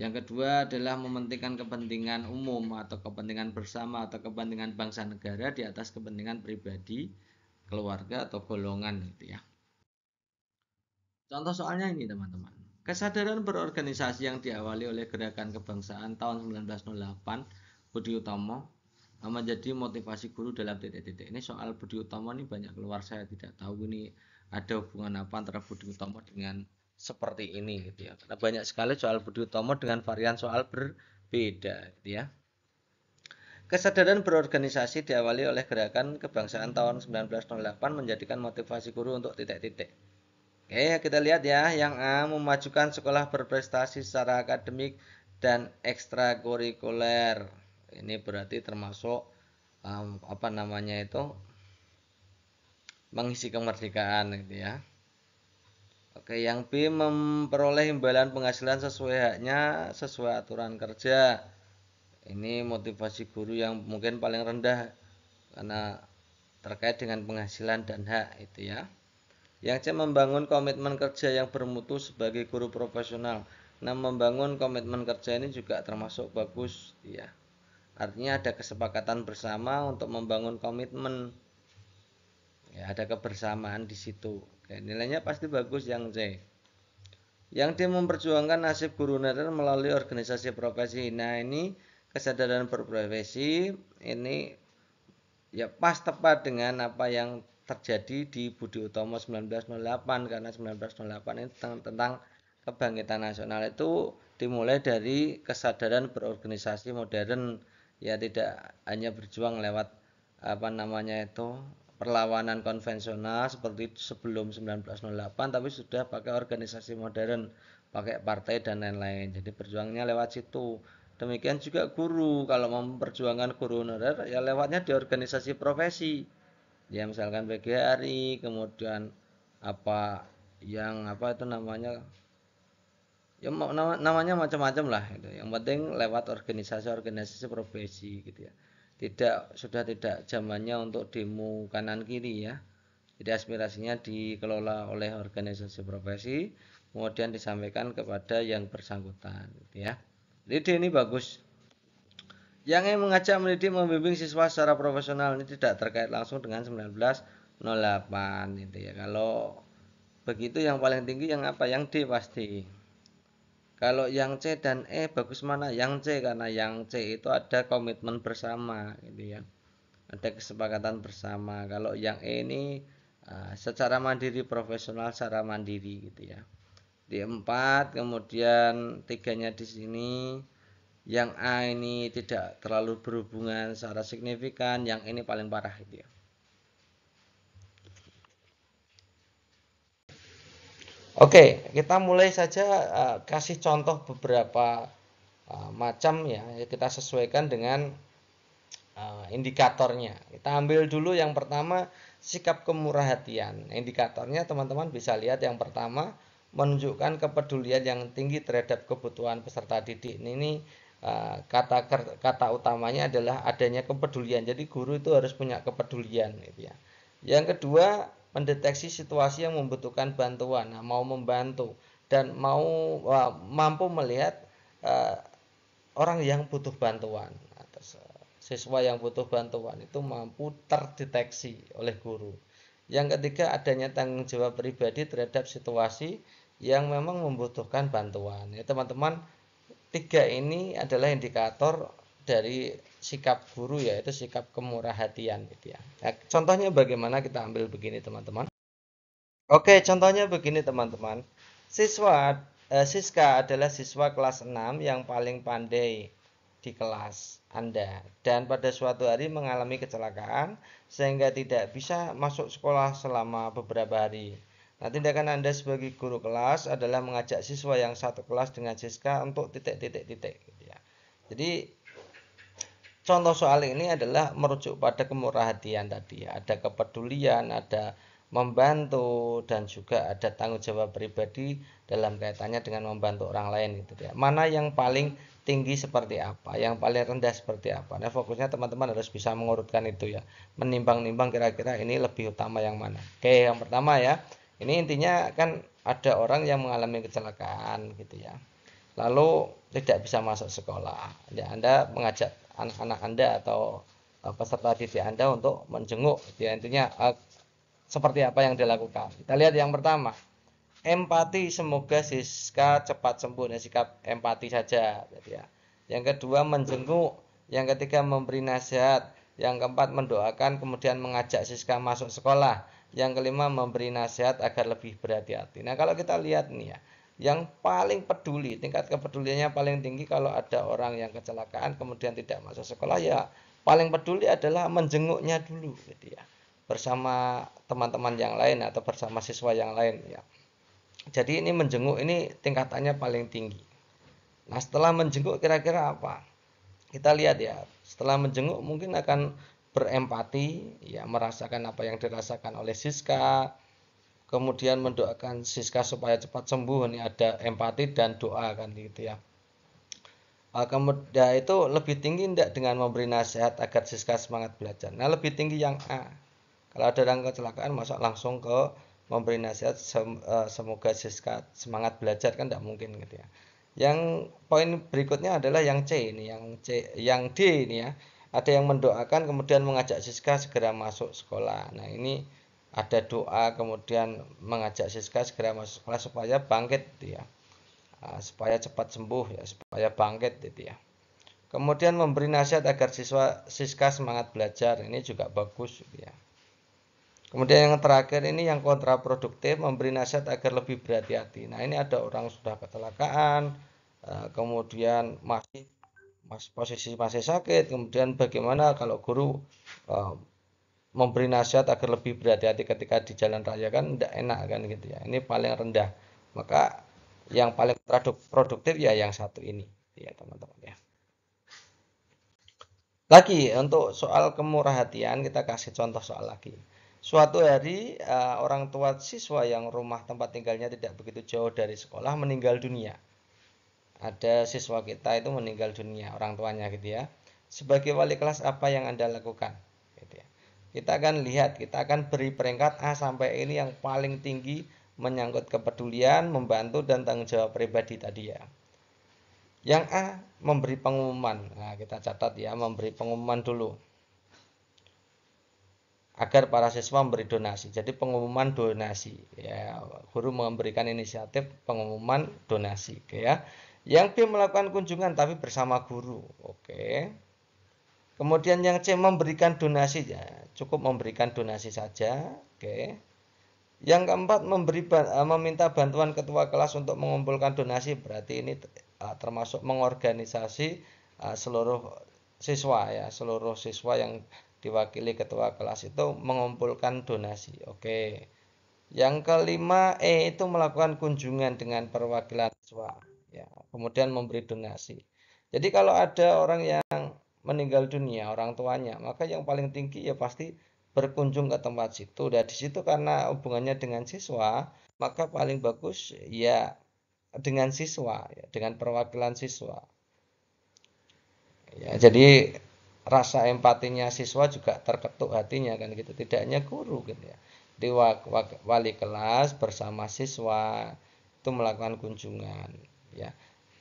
yang kedua adalah mementingkan kepentingan umum atau kepentingan bersama atau kepentingan bangsa negara di atas kepentingan pribadi, keluarga atau golongan gitu ya. Contoh soalnya ini teman-teman. Kesadaran berorganisasi yang diawali oleh gerakan kebangsaan tahun 1908 Budi Utomo menjadi motivasi guru dalam titik-titik ini soal Budi Utomo ini banyak keluar saya tidak tahu ini ada hubungan apa antara Budi Utomo dengan seperti ini gitu ya. Karena banyak sekali soal Budi Utomo dengan varian soal berbeda gitu ya. Kesadaran berorganisasi diawali oleh gerakan kebangsaan tahun 1908 menjadikan motivasi guru untuk titik-titik. Oke, kita lihat ya. Yang A memajukan sekolah berprestasi secara akademik dan ekstrakurikuler. Ini berarti termasuk um, apa namanya itu mengisi kemerdekaan gitu ya. Oke, yang B memperoleh imbalan penghasilan sesuai haknya sesuai aturan kerja. Ini motivasi guru yang mungkin paling rendah karena terkait dengan penghasilan dan hak itu ya. Yang C membangun komitmen kerja yang bermutu sebagai guru profesional. Nah, membangun komitmen kerja ini juga termasuk bagus ya. Artinya ada kesepakatan bersama untuk membangun komitmen ya, ada kebersamaan di situ Oke, ya, nilainya pasti bagus yang C yang D memperjuangkan nasib guru nader melalui organisasi profesi nah ini kesadaran berprofesi ini ya pas tepat dengan apa yang terjadi di Budi Utomo 1908 karena 1908 ini tentang, tentang kebangkitan nasional itu dimulai dari kesadaran berorganisasi modern ya tidak hanya berjuang lewat apa namanya itu perlawanan konvensional seperti sebelum 1908 tapi sudah pakai organisasi modern pakai partai dan lain-lain jadi perjuangannya lewat situ demikian juga guru kalau memperjuangkan guru honorer ya lewatnya di organisasi profesi ya misalkan PGRI kemudian apa yang apa itu namanya ya namanya macam-macam lah gitu. yang penting lewat organisasi-organisasi profesi gitu ya tidak sudah tidak zamannya untuk demo kanan kiri ya jadi aspirasinya dikelola oleh organisasi profesi kemudian disampaikan kepada yang bersangkutan gitu ya jadi ini bagus yang ingin mengajak mendidik membimbing siswa secara profesional ini tidak terkait langsung dengan 1908 gitu ya kalau begitu yang paling tinggi yang apa yang D pasti kalau yang C dan E bagus mana? Yang C karena yang C itu ada komitmen bersama gitu ya. Ada kesepakatan bersama. Kalau yang E ini uh, secara mandiri profesional secara mandiri gitu ya. Di empat kemudian tiganya di sini yang A ini tidak terlalu berhubungan secara signifikan, yang ini paling parah gitu ya. Oke, kita mulai saja uh, kasih contoh beberapa uh, macam ya, ya. Kita sesuaikan dengan uh, indikatornya. Kita ambil dulu yang pertama sikap kemurah hatian. Indikatornya teman-teman bisa lihat yang pertama menunjukkan kepedulian yang tinggi terhadap kebutuhan peserta didik. Ini uh, kata kata utamanya adalah adanya kepedulian. Jadi guru itu harus punya kepedulian gitu ya. Yang kedua mendeteksi situasi yang membutuhkan bantuan, nah, mau membantu dan mau wah, mampu melihat uh, orang yang butuh bantuan atau siswa yang butuh bantuan itu mampu terdeteksi oleh guru. Yang ketiga adanya tanggung jawab pribadi terhadap situasi yang memang membutuhkan bantuan. Ya teman-teman, tiga ini adalah indikator dari sikap guru yaitu sikap kemurah hatian gitu ya. Nah, contohnya bagaimana kita ambil begini teman-teman. Oke, contohnya begini teman-teman. Siswa eh, Siska adalah siswa kelas 6 yang paling pandai di kelas Anda dan pada suatu hari mengalami kecelakaan sehingga tidak bisa masuk sekolah selama beberapa hari. Nah, tindakan Anda sebagai guru kelas adalah mengajak siswa yang satu kelas dengan Siska untuk titik-titik-titik gitu ya. Jadi contoh soal ini adalah merujuk pada kemurah hatian tadi ada kepedulian ada membantu dan juga ada tanggung jawab pribadi dalam kaitannya dengan membantu orang lain gitu ya mana yang paling tinggi seperti apa yang paling rendah seperti apa nah fokusnya teman-teman harus bisa mengurutkan itu ya menimbang-nimbang kira-kira ini lebih utama yang mana oke yang pertama ya ini intinya kan ada orang yang mengalami kecelakaan gitu ya lalu tidak bisa masuk sekolah ya Anda mengajak anak-anak Anda atau eh, peserta didik Anda untuk menjenguk ya intinya uh, seperti apa yang dilakukan. Kita lihat yang pertama. Empati semoga Siska cepat sembuh ya, sikap empati saja ya. Yang kedua menjenguk, yang ketiga memberi nasihat, yang keempat mendoakan kemudian mengajak Siska masuk sekolah, yang kelima memberi nasihat agar lebih berhati-hati. Nah, kalau kita lihat nih ya, yang paling peduli tingkat kepeduliannya paling tinggi kalau ada orang yang kecelakaan kemudian tidak masuk sekolah ya paling peduli adalah menjenguknya dulu gitu ya bersama teman-teman yang lain atau bersama siswa yang lain ya jadi ini menjenguk ini tingkatannya paling tinggi nah setelah menjenguk kira-kira apa kita lihat ya setelah menjenguk mungkin akan berempati ya merasakan apa yang dirasakan oleh Siska kemudian mendoakan Siska supaya cepat sembuh ini ada empati dan doa kan gitu ya ah, kemudian ya itu lebih tinggi tidak dengan memberi nasihat agar Siska semangat belajar nah lebih tinggi yang A kalau ada orang kecelakaan masuk langsung ke memberi nasihat sem eh, semoga Siska semangat belajar kan tidak mungkin gitu ya yang poin berikutnya adalah yang C ini yang C yang D ini ya ada yang mendoakan kemudian mengajak Siska segera masuk sekolah nah ini ada doa kemudian mengajak Siska segera masuk sekolah supaya bangkit gitu ya ah, supaya cepat sembuh ya supaya bangkit gitu ya kemudian memberi nasihat agar siswa Siska semangat belajar ini juga bagus gitu ya kemudian yang terakhir ini yang kontraproduktif memberi nasihat agar lebih berhati-hati nah ini ada orang sudah kecelakaan eh, kemudian masih masih posisi masih sakit kemudian bagaimana kalau guru eh, memberi nasihat agar lebih berhati-hati ketika di jalan raya kan tidak enak kan gitu ya ini paling rendah maka yang paling produktif ya yang satu ini ya teman-teman ya lagi untuk soal kemurah hatian kita kasih contoh soal lagi Suatu hari uh, orang tua siswa yang rumah tempat tinggalnya tidak begitu jauh dari sekolah meninggal dunia. Ada siswa kita itu meninggal dunia orang tuanya gitu ya. Sebagai wali kelas apa yang Anda lakukan? kita akan lihat, kita akan beri peringkat A sampai e ini yang paling tinggi menyangkut kepedulian, membantu dan tanggung jawab pribadi tadi ya. Yang A memberi pengumuman. Nah, kita catat ya, memberi pengumuman dulu. Agar para siswa memberi donasi. Jadi pengumuman donasi ya. Guru memberikan inisiatif pengumuman donasi, oke ya. Yang B melakukan kunjungan tapi bersama guru. Oke. Kemudian yang C memberikan donasi ya, cukup memberikan donasi saja. Oke. Yang keempat memberi eh, meminta bantuan ketua kelas untuk mengumpulkan donasi berarti ini eh, termasuk mengorganisasi eh, seluruh siswa ya, seluruh siswa yang diwakili ketua kelas itu mengumpulkan donasi. Oke. Yang kelima E itu melakukan kunjungan dengan perwakilan siswa ya, kemudian memberi donasi. Jadi kalau ada orang yang meninggal dunia orang tuanya, maka yang paling tinggi ya pasti berkunjung ke tempat situ. Dan di situ karena hubungannya dengan siswa, maka paling bagus ya dengan siswa, ya, dengan perwakilan siswa. Ya, jadi rasa empatinya siswa juga terketuk hatinya kan gitu, tidak hanya guru gitu ya. Di wali kelas bersama siswa itu melakukan kunjungan ya.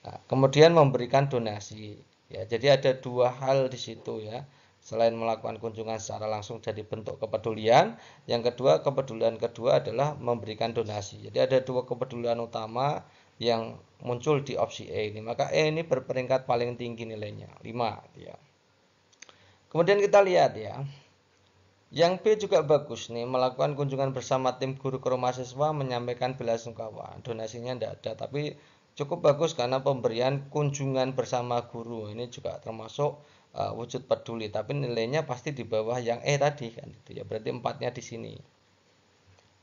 Nah, kemudian memberikan donasi Ya, jadi ada dua hal di situ ya. Selain melakukan kunjungan secara langsung jadi bentuk kepedulian, yang kedua kepedulian kedua adalah memberikan donasi. Jadi ada dua kepedulian utama yang muncul di opsi E ini. Maka E ini berperingkat paling tinggi nilainya, 5 ya. Kemudian kita lihat ya. Yang B juga bagus nih, melakukan kunjungan bersama tim guru ke rumah siswa menyampaikan bela sungkawa. Donasinya tidak ada, tapi cukup bagus karena pemberian kunjungan bersama guru ini juga termasuk uh, wujud peduli tapi nilainya pasti di bawah yang E tadi kan itu ya berarti empatnya di sini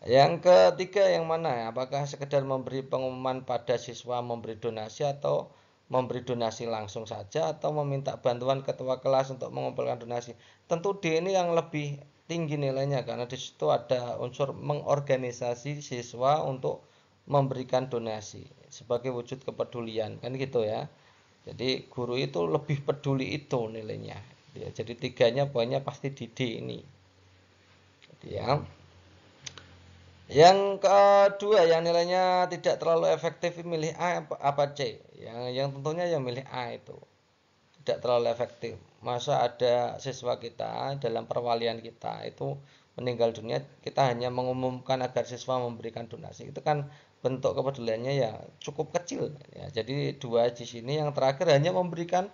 yang ketiga yang mana ya? apakah sekedar memberi pengumuman pada siswa memberi donasi atau memberi donasi langsung saja atau meminta bantuan ketua kelas untuk mengumpulkan donasi tentu D ini yang lebih tinggi nilainya karena di situ ada unsur mengorganisasi siswa untuk memberikan donasi sebagai wujud kepedulian kan gitu ya jadi guru itu lebih peduli itu nilainya ya, jadi tiganya poinnya pasti di D ini jadi, ya yang kedua yang nilainya tidak terlalu efektif milih A apa C yang yang tentunya yang milih A itu tidak terlalu efektif masa ada siswa kita dalam perwalian kita itu meninggal dunia kita hanya mengumumkan agar siswa memberikan donasi itu kan bentuk kepeduliannya ya cukup kecil ya. Jadi dua di sini yang terakhir hanya memberikan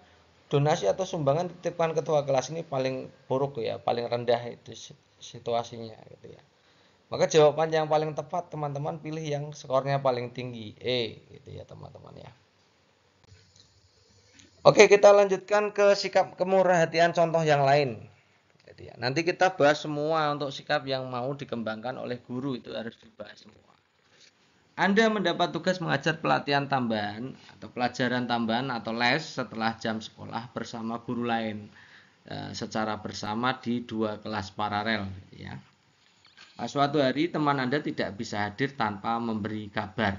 donasi atau sumbangan titipan ketua kelas ini paling buruk ya, paling rendah itu situasinya gitu ya. Maka jawaban yang paling tepat teman-teman pilih yang skornya paling tinggi E gitu ya teman-teman ya. Oke, kita lanjutkan ke sikap kemurah hatian contoh yang lain. gitu ya, nanti kita bahas semua untuk sikap yang mau dikembangkan oleh guru itu harus dibahas semua. Anda mendapat tugas mengajar pelatihan tambahan atau pelajaran tambahan atau les setelah jam sekolah bersama guru lain e, secara bersama di dua kelas paralel ya. Nah, suatu hari teman Anda tidak bisa hadir tanpa memberi kabar.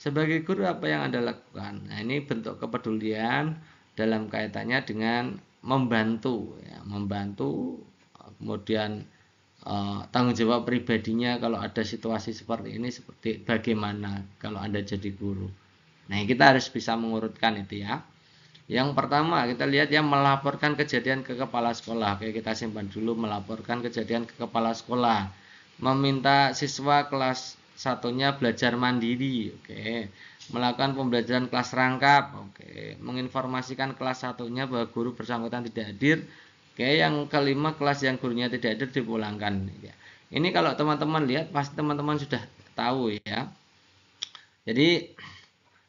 Sebagai guru apa yang Anda lakukan? Nah, ini bentuk kepedulian dalam kaitannya dengan membantu ya, membantu kemudian Eh, tanggung jawab pribadinya kalau ada situasi seperti ini seperti bagaimana kalau Anda jadi guru. Nah, kita harus bisa mengurutkan itu ya. Yang pertama kita lihat yang melaporkan kejadian ke kepala sekolah. Oke, kita simpan dulu melaporkan kejadian ke kepala sekolah. Meminta siswa kelas satunya belajar mandiri. Oke. Melakukan pembelajaran kelas rangkap. Oke. Menginformasikan kelas satunya bahwa guru bersangkutan tidak hadir Oke, yang kelima kelas yang gurunya tidak ada dipulangkan. Ya. Ini kalau teman-teman lihat pasti teman-teman sudah tahu ya. Jadi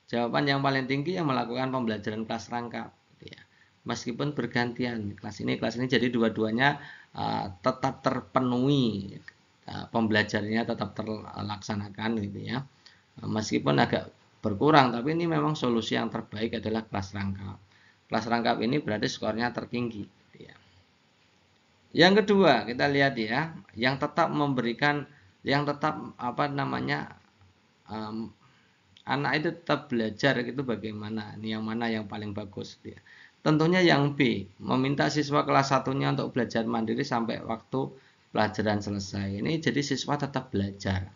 jawaban yang paling tinggi yang melakukan pembelajaran kelas rangkap. ya. Meskipun bergantian kelas ini kelas ini jadi dua-duanya uh, tetap terpenuhi uh, pembelajarannya tetap terlaksanakan gitu ya. Meskipun agak berkurang tapi ini memang solusi yang terbaik adalah kelas rangkap. Kelas rangkap ini berarti skornya tertinggi. Yang kedua, kita lihat ya, yang tetap memberikan yang tetap apa namanya um, anak itu tetap belajar itu bagaimana ini yang mana yang paling bagus ya. tentunya yang B meminta siswa kelas satunya untuk belajar mandiri sampai waktu pelajaran selesai ini jadi siswa tetap belajar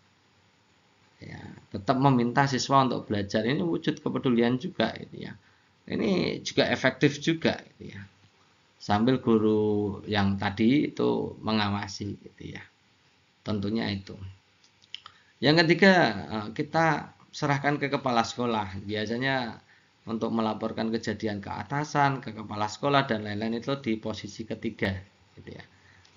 ya tetap meminta siswa untuk belajar ini wujud kepedulian juga ini ya ini juga efektif juga ya sambil guru yang tadi itu mengawasi gitu ya tentunya itu yang ketiga eh, kita serahkan ke kepala sekolah biasanya untuk melaporkan kejadian ke atasan ke kepala sekolah dan lain-lain itu di posisi ketiga gitu ya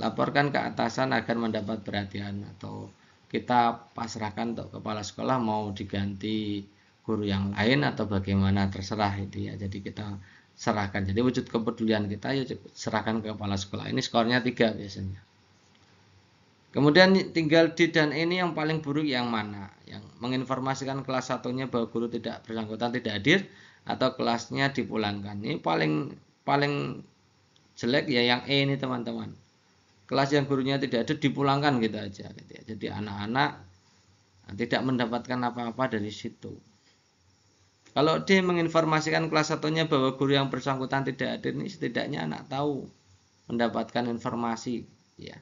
laporkan ke atasan agar mendapat perhatian atau kita pasrahkan untuk kepala sekolah mau diganti guru yang lain atau bagaimana terserah itu ya jadi kita serahkan jadi wujud kepedulian kita ya serahkan ke kepala sekolah ini skornya tiga biasanya Kemudian tinggal D dan E ini yang paling buruk yang mana? Yang menginformasikan kelas satunya bahwa guru tidak bersangkutan tidak hadir atau kelasnya dipulangkan. Ini paling paling jelek ya yang E ini teman-teman. Kelas yang gurunya tidak ada dipulangkan gitu aja gitu ya. Jadi anak-anak tidak mendapatkan apa-apa dari situ. Kalau D menginformasikan kelas satunya bahwa guru yang bersangkutan tidak ada ini setidaknya anak tahu mendapatkan informasi ya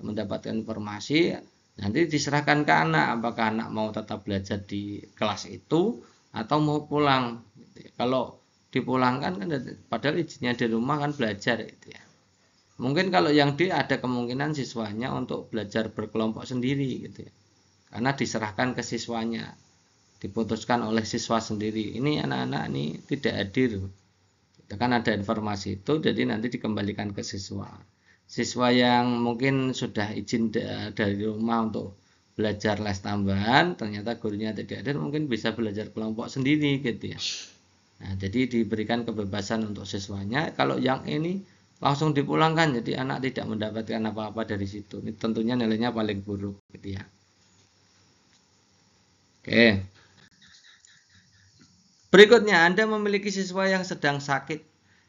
mendapatkan informasi nanti diserahkan ke anak apakah anak mau tetap belajar di kelas itu atau mau pulang gitu ya. kalau dipulangkan kan padahal izinnya di rumah kan belajar gitu ya mungkin kalau yang D ada kemungkinan siswanya untuk belajar berkelompok sendiri gitu ya karena diserahkan ke siswanya diputuskan oleh siswa sendiri. Ini anak-anak ini tidak hadir. Itu kan ada informasi itu, jadi nanti dikembalikan ke siswa. Siswa yang mungkin sudah izin dari rumah untuk belajar les tambahan, ternyata gurunya tidak hadir, mungkin bisa belajar kelompok sendiri gitu ya. Nah, jadi diberikan kebebasan untuk siswanya. Kalau yang ini langsung dipulangkan, jadi anak tidak mendapatkan apa-apa dari situ. Ini tentunya nilainya paling buruk, gitu ya. Oke. Berikutnya, Anda memiliki siswa yang sedang sakit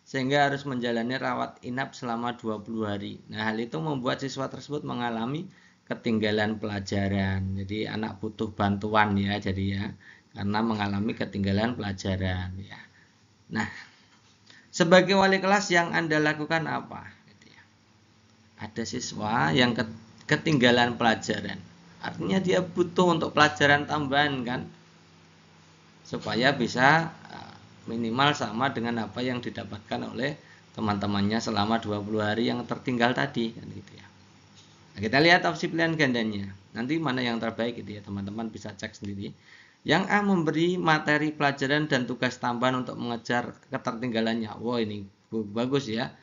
sehingga harus menjalani rawat inap selama 20 hari. Nah, hal itu membuat siswa tersebut mengalami ketinggalan pelajaran. Jadi anak butuh bantuan ya jadi ya karena mengalami ketinggalan pelajaran ya. Nah, sebagai wali kelas yang Anda lakukan apa? Gitu ya. Ada siswa yang ketinggalan pelajaran. Artinya dia butuh untuk pelajaran tambahan kan? supaya bisa e, minimal sama dengan apa yang didapatkan oleh teman-temannya selama 20 hari yang tertinggal tadi kan gitu ya. Nah, kita lihat opsi pilihan gandanya. Nanti mana yang terbaik gitu ya, teman-teman bisa cek sendiri. Yang A memberi materi pelajaran dan tugas tambahan untuk mengejar ketertinggalannya. wow, ini bagus ya.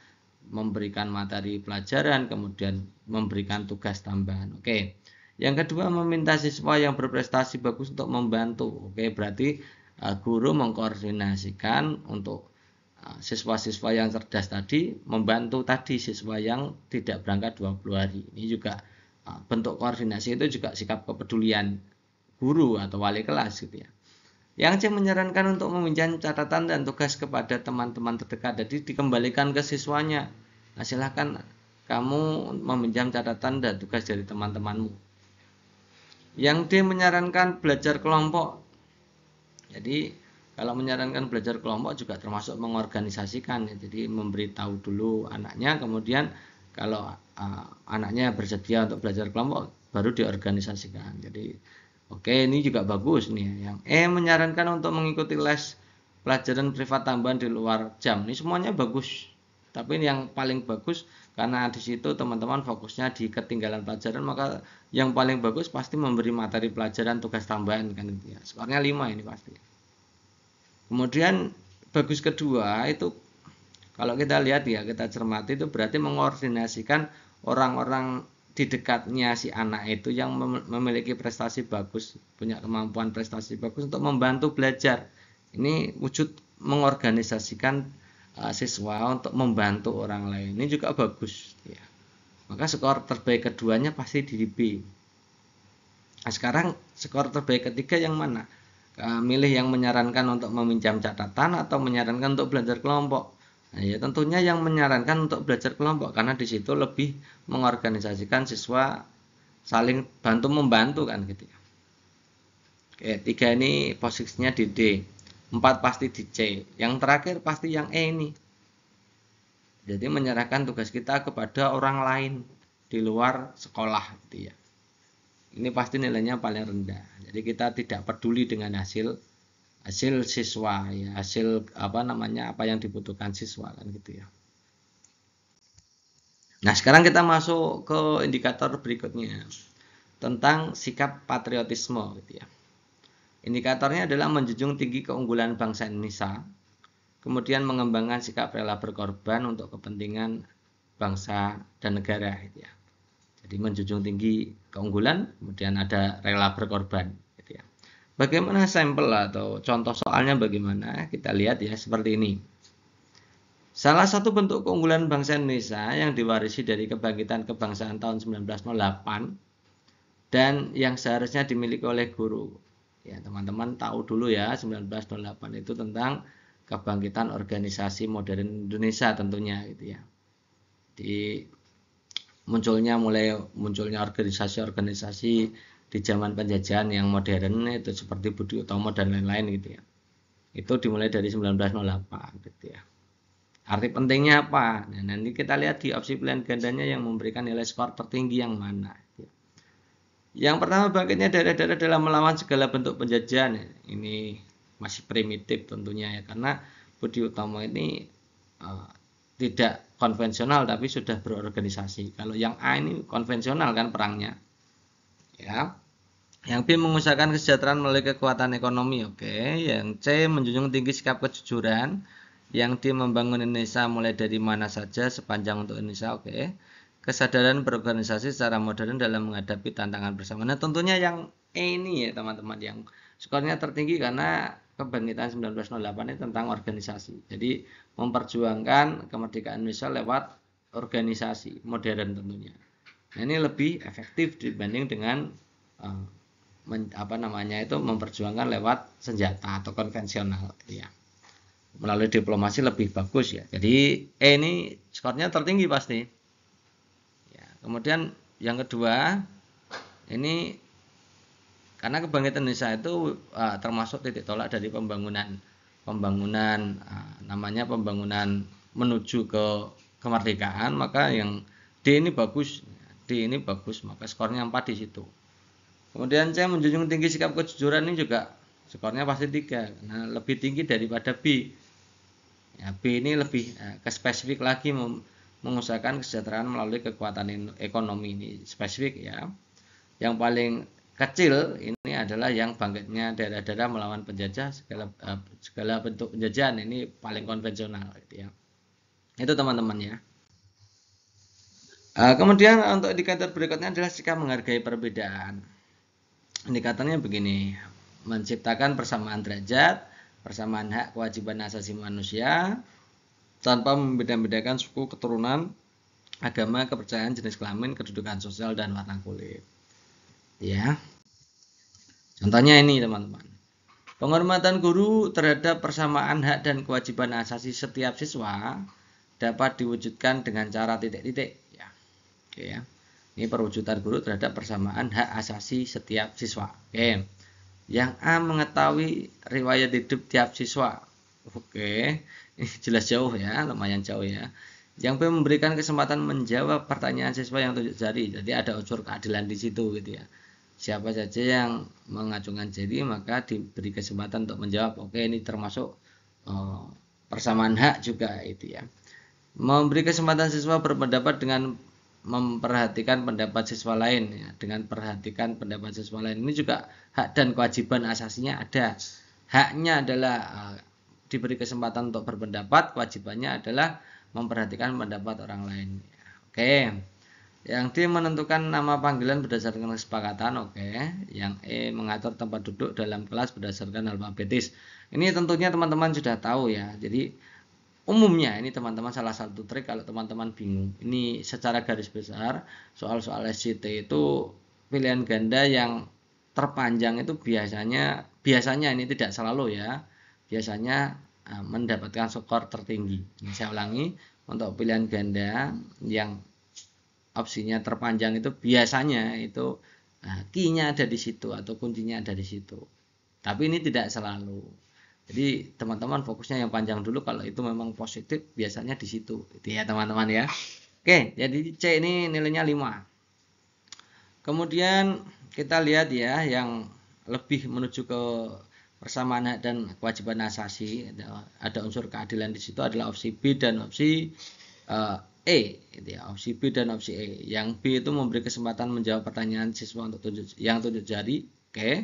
Memberikan materi pelajaran kemudian memberikan tugas tambahan. Oke. Yang kedua meminta siswa yang berprestasi bagus untuk membantu. Oke, berarti Ah, guru mengkoordinasikan untuk ah, siswa-siswa yang cerdas tadi membantu tadi siswa yang tidak berangkat 20 hari. Ini juga ah, bentuk koordinasi itu juga sikap kepedulian guru atau wali kelas gitu ya. Yang C menyarankan untuk meminjam catatan dan tugas kepada teman-teman terdekat. Jadi dikembalikan ke siswanya. Nah, silahkan kamu meminjam catatan dan tugas dari teman-temanmu. Yang D menyarankan belajar kelompok jadi kalau menyarankan belajar kelompok juga termasuk mengorganisasikan ya. jadi memberitahu dulu anaknya kemudian kalau uh, anaknya bersedia untuk belajar kelompok baru diorganisasikan jadi oke okay, ini juga bagus nih ya. yang E menyarankan untuk mengikuti les pelajaran privat tambahan di luar jam ini semuanya bagus tapi yang paling bagus karena di situ teman-teman fokusnya di ketinggalan pelajaran maka yang paling bagus pasti memberi materi pelajaran tugas tambahan kan gitu ya skornya 5 ini pasti kemudian bagus kedua itu kalau kita lihat ya kita cermati itu berarti mengkoordinasikan orang-orang di dekatnya si anak itu yang memiliki prestasi bagus punya kemampuan prestasi bagus untuk membantu belajar ini wujud mengorganisasikan Eh, siswa untuk membantu orang lain ini juga bagus ya maka skor terbaik keduanya pasti di B nah, sekarang skor terbaik ketiga yang mana uh, milih yang menyarankan untuk meminjam catatan atau menyarankan untuk belajar kelompok Nah, ya tentunya yang menyarankan untuk belajar kelompok karena di situ lebih mengorganisasikan siswa saling bantu membantu kan gitu ya. Oke, tiga ini posisinya di D. 4 pasti di C. Yang terakhir pasti yang E ini. Jadi menyerahkan tugas kita kepada orang lain di luar sekolah gitu ya. Ini pasti nilainya paling rendah. Jadi kita tidak peduli dengan hasil hasil siswa ya, hasil apa namanya apa yang dibutuhkan siswa kan gitu ya. Nah, sekarang kita masuk ke indikator berikutnya tentang sikap patriotisme gitu ya. Indikatornya adalah menjunjung tinggi keunggulan bangsa Indonesia, kemudian mengembangkan sikap rela berkorban untuk kepentingan bangsa dan negara gitu ya. Jadi menjunjung tinggi keunggulan, kemudian ada rela berkorban gitu ya. Bagaimana sampel atau contoh soalnya bagaimana? Kita lihat ya seperti ini. Salah satu bentuk keunggulan bangsa Indonesia yang diwarisi dari kebangkitan kebangsaan tahun 1908 dan yang seharusnya dimiliki oleh guru Ya, teman-teman tahu dulu ya 1908 itu tentang kebangkitan organisasi modern Indonesia tentunya gitu ya. Di munculnya mulai munculnya organisasi-organisasi di zaman penjajahan yang modern itu seperti Budi Utomo dan lain-lain gitu ya. Itu dimulai dari 1908 gitu ya. Arti pentingnya apa? Nah, nanti kita lihat di opsi pilihan gandanya yang memberikan nilai skor tertinggi yang mana. Yang pertama bangkitnya daerah-daerah dalam melawan segala bentuk penjajahan. Ya. Ini masih primitif tentunya ya karena Budi utama ini uh, tidak konvensional tapi sudah berorganisasi. Kalau yang A ini konvensional kan perangnya. Ya. Yang B mengusahakan kesejahteraan melalui kekuatan ekonomi. Oke, yang C menjunjung tinggi sikap kejujuran. Yang D membangun Indonesia mulai dari mana saja sepanjang untuk Indonesia. Oke kesadaran berorganisasi secara modern dalam menghadapi tantangan bersama. Nah, tentunya yang ini ya teman-teman yang skornya tertinggi karena kebangkitan 1908 ini tentang organisasi. Jadi memperjuangkan kemerdekaan Indonesia lewat organisasi modern tentunya. Nah, ini lebih efektif dibanding dengan uh, men, apa namanya itu memperjuangkan lewat senjata atau konvensional ya. Melalui diplomasi lebih bagus ya. Jadi eh, ini skornya tertinggi pasti. Kemudian yang kedua, ini karena kebangkitan Indonesia itu uh, termasuk titik tolak dari pembangunan pembangunan uh, namanya pembangunan menuju ke kemerdekaan, maka yang D ini bagus, D ini bagus, maka skornya 4 di situ. Kemudian saya menjunjung tinggi sikap kejujuran ini juga skornya pasti tiga karena lebih tinggi daripada B. Ya, B ini lebih uh, ke spesifik lagi mem- mengusahakan kesejahteraan melalui kekuatan ekonomi ini spesifik ya. Yang paling kecil ini adalah yang bangkitnya daerah-daerah melawan penjajah segala eh, segala bentuk penjajahan ini paling konvensional gitu ya. Itu teman-teman ya. Eh, kemudian untuk indikator berikutnya adalah sikap menghargai perbedaan. Indikatornya begini, menciptakan persamaan derajat, persamaan hak kewajiban asasi manusia, tanpa membeda-bedakan suku, keturunan, agama, kepercayaan, jenis kelamin, kedudukan sosial, dan warna kulit. Ya. Contohnya ini, teman-teman. Penghormatan guru terhadap persamaan hak dan kewajiban asasi setiap siswa dapat diwujudkan dengan cara titik-titik. Ya. Oke ya. Ini perwujudan guru terhadap persamaan hak asasi setiap siswa. Oke. Yang A mengetahui riwayat hidup tiap siswa. Oke. Eh, jelas jauh ya lumayan jauh ya yang B memberikan kesempatan menjawab pertanyaan siswa yang tujuh jari jadi ada unsur keadilan di situ gitu ya siapa saja yang mengajukan jari maka diberi kesempatan untuk menjawab oke ini termasuk oh, persamaan hak juga itu ya memberi kesempatan siswa berpendapat dengan memperhatikan pendapat siswa lain ya. dengan perhatikan pendapat siswa lain ini juga hak dan kewajiban asasinya ada haknya adalah eh, diberi kesempatan untuk berpendapat, kewajibannya adalah memperhatikan pendapat orang lain. Oke. Yang D menentukan nama panggilan berdasarkan kesepakatan, oke. Yang E mengatur tempat duduk dalam kelas berdasarkan alfabetis. Ini tentunya teman-teman sudah tahu ya. Jadi umumnya ini teman-teman salah satu trik kalau teman-teman bingung. Ini secara garis besar soal-soal SCT itu pilihan ganda yang terpanjang itu biasanya biasanya ini tidak selalu ya biasanya eh, mendapatkan skor tertinggi. Saya ulangi, untuk pilihan ganda yang opsinya terpanjang itu biasanya itu eh, key-nya ada di situ atau kuncinya ada di situ. Tapi ini tidak selalu. Jadi teman-teman fokusnya yang panjang dulu kalau itu memang positif biasanya di situ. Itu ya teman-teman ya. Oke, jadi C ini nilainya 5. Kemudian kita lihat ya yang lebih menuju ke persamaan hak dan kewajiban asasi ada unsur keadilan di situ adalah opsi B dan opsi uh, E gitu ya opsi B dan opsi E yang B itu memberi kesempatan menjawab pertanyaan siswa untuk tunjuk yang tunjuk jari oke okay.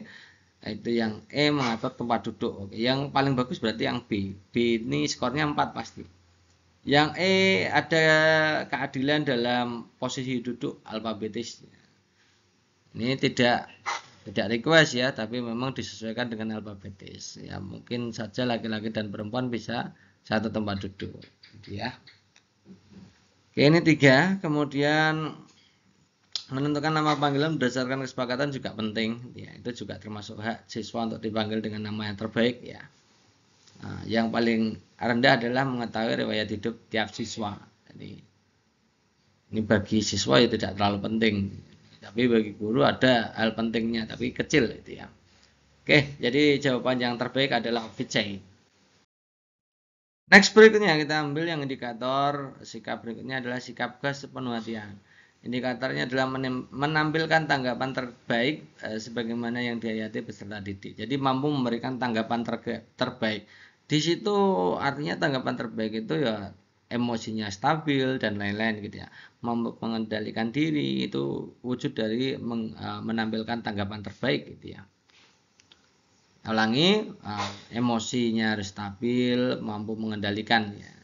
Nah, itu yang E mengatur tempat duduk oke okay. yang paling bagus berarti yang B B ini skornya 4 pasti yang E ada keadilan dalam posisi duduk alfabetis ini tidak tidak request ya tapi memang disesuaikan dengan alfabetis ya mungkin saja laki-laki dan perempuan bisa satu tempat duduk gitu ya Oke, ini tiga kemudian menentukan nama panggilan berdasarkan kesepakatan juga penting ya itu juga termasuk hak siswa untuk dipanggil dengan nama yang terbaik ya nah, yang paling rendah adalah mengetahui riwayat hidup tiap siswa jadi ini bagi siswa ya tidak terlalu penting tapi bagi guru ada hal pentingnya tapi kecil itu ya oke jadi jawaban yang terbaik adalah option next berikutnya kita ambil yang indikator sikap berikutnya adalah sikap gas sepenuh hatian indikatornya adalah menampilkan tanggapan terbaik eh, sebagaimana yang dihayati peserta didik jadi mampu memberikan tanggapan terbaik di situ artinya tanggapan terbaik itu ya emosinya stabil dan lain-lain gitu ya Mampu mengendalikan diri itu wujud dari e, menampilkan tanggapan terbaik gitu ya ulangi e, emosinya harus stabil mampu mengendalikan ya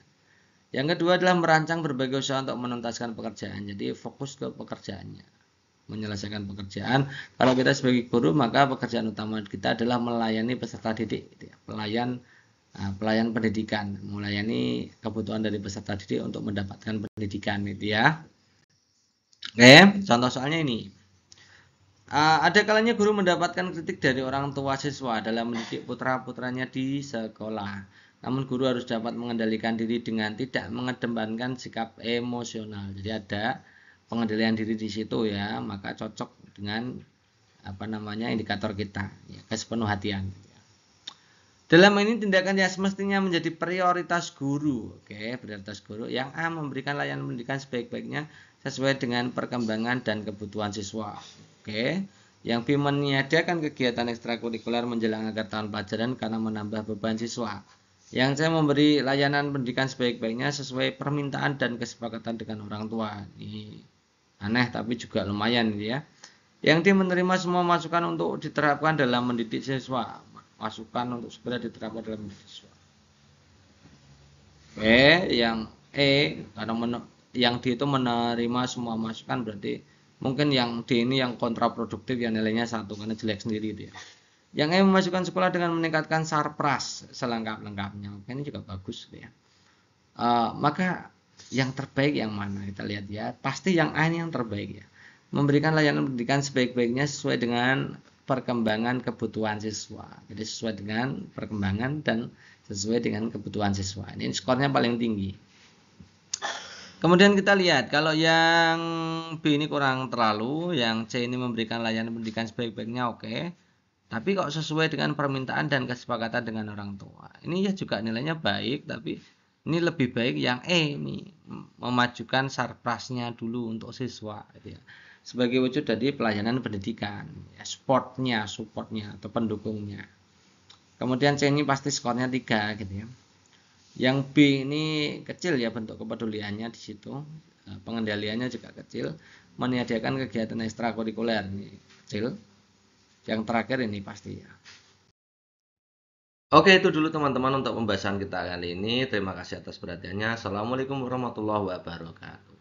yang kedua adalah merancang berbagai usaha untuk menuntaskan pekerjaan jadi fokus ke pekerjaannya menyelesaikan pekerjaan kalau kita sebagai guru maka pekerjaan utama kita adalah melayani peserta didik gitu ya. pelayan Nah, pelayan pendidikan, melayani kebutuhan dari peserta didik untuk mendapatkan pendidikan gitu ya. Oke, contoh soalnya ini. Uh, ada kalanya guru mendapatkan kritik dari orang tua siswa dalam mendidik putra-putranya di sekolah. Namun guru harus dapat mengendalikan diri dengan tidak mengedembankan sikap emosional. Jadi ada pengendalian diri di situ ya, maka cocok dengan apa namanya indikator kita ya, kesepenuh hatian. Dalam ini tindakan yang semestinya menjadi prioritas guru, oke, okay, prioritas guru yang A memberikan layanan pendidikan sebaik-baiknya sesuai dengan perkembangan dan kebutuhan siswa, oke. Okay. Yang B meniadakan kegiatan ekstrakurikuler menjelang akhir tahun pelajaran karena menambah beban siswa. Yang saya memberi layanan pendidikan sebaik-baiknya sesuai permintaan dan kesepakatan dengan orang tua. Ini aneh tapi juga lumayan ya. Yang D menerima semua masukan untuk diterapkan dalam mendidik siswa masukan untuk segera diterapkan dalam visual. E yang E karena men, yang D itu menerima semua masukan berarti mungkin yang D ini yang kontraproduktif yang nilainya satu karena jelek sendiri itu Yang E memasukkan sekolah dengan meningkatkan sarpras selengkap-lengkapnya. Ini juga bagus gitu ya. Uh, maka yang terbaik yang mana kita lihat ya. Pasti yang A ini yang terbaik ya. Memberikan layanan pendidikan sebaik-baiknya sesuai dengan perkembangan kebutuhan siswa. Jadi sesuai dengan perkembangan dan sesuai dengan kebutuhan siswa. Ini skornya paling tinggi. Kemudian kita lihat kalau yang B ini kurang terlalu, yang C ini memberikan layanan pendidikan sebaik-baiknya oke. Okay. Tapi kok sesuai dengan permintaan dan kesepakatan dengan orang tua. Ini ya juga nilainya baik tapi ini lebih baik yang E ini memajukan sarprasnya dulu untuk siswa gitu ya sebagai wujud dari pelayanan pendidikan, ya, supportnya, supportnya atau pendukungnya. Kemudian C ini pasti skornya tiga gitu ya. Yang B ini kecil ya bentuk kepeduliannya di situ, eh, pengendaliannya juga kecil, meniadakan kegiatan ekstrakurikuler ini kecil. Yang terakhir ini pasti ya. Oke itu dulu teman-teman untuk pembahasan kita kali ini. Terima kasih atas perhatiannya. Assalamualaikum warahmatullahi wabarakatuh.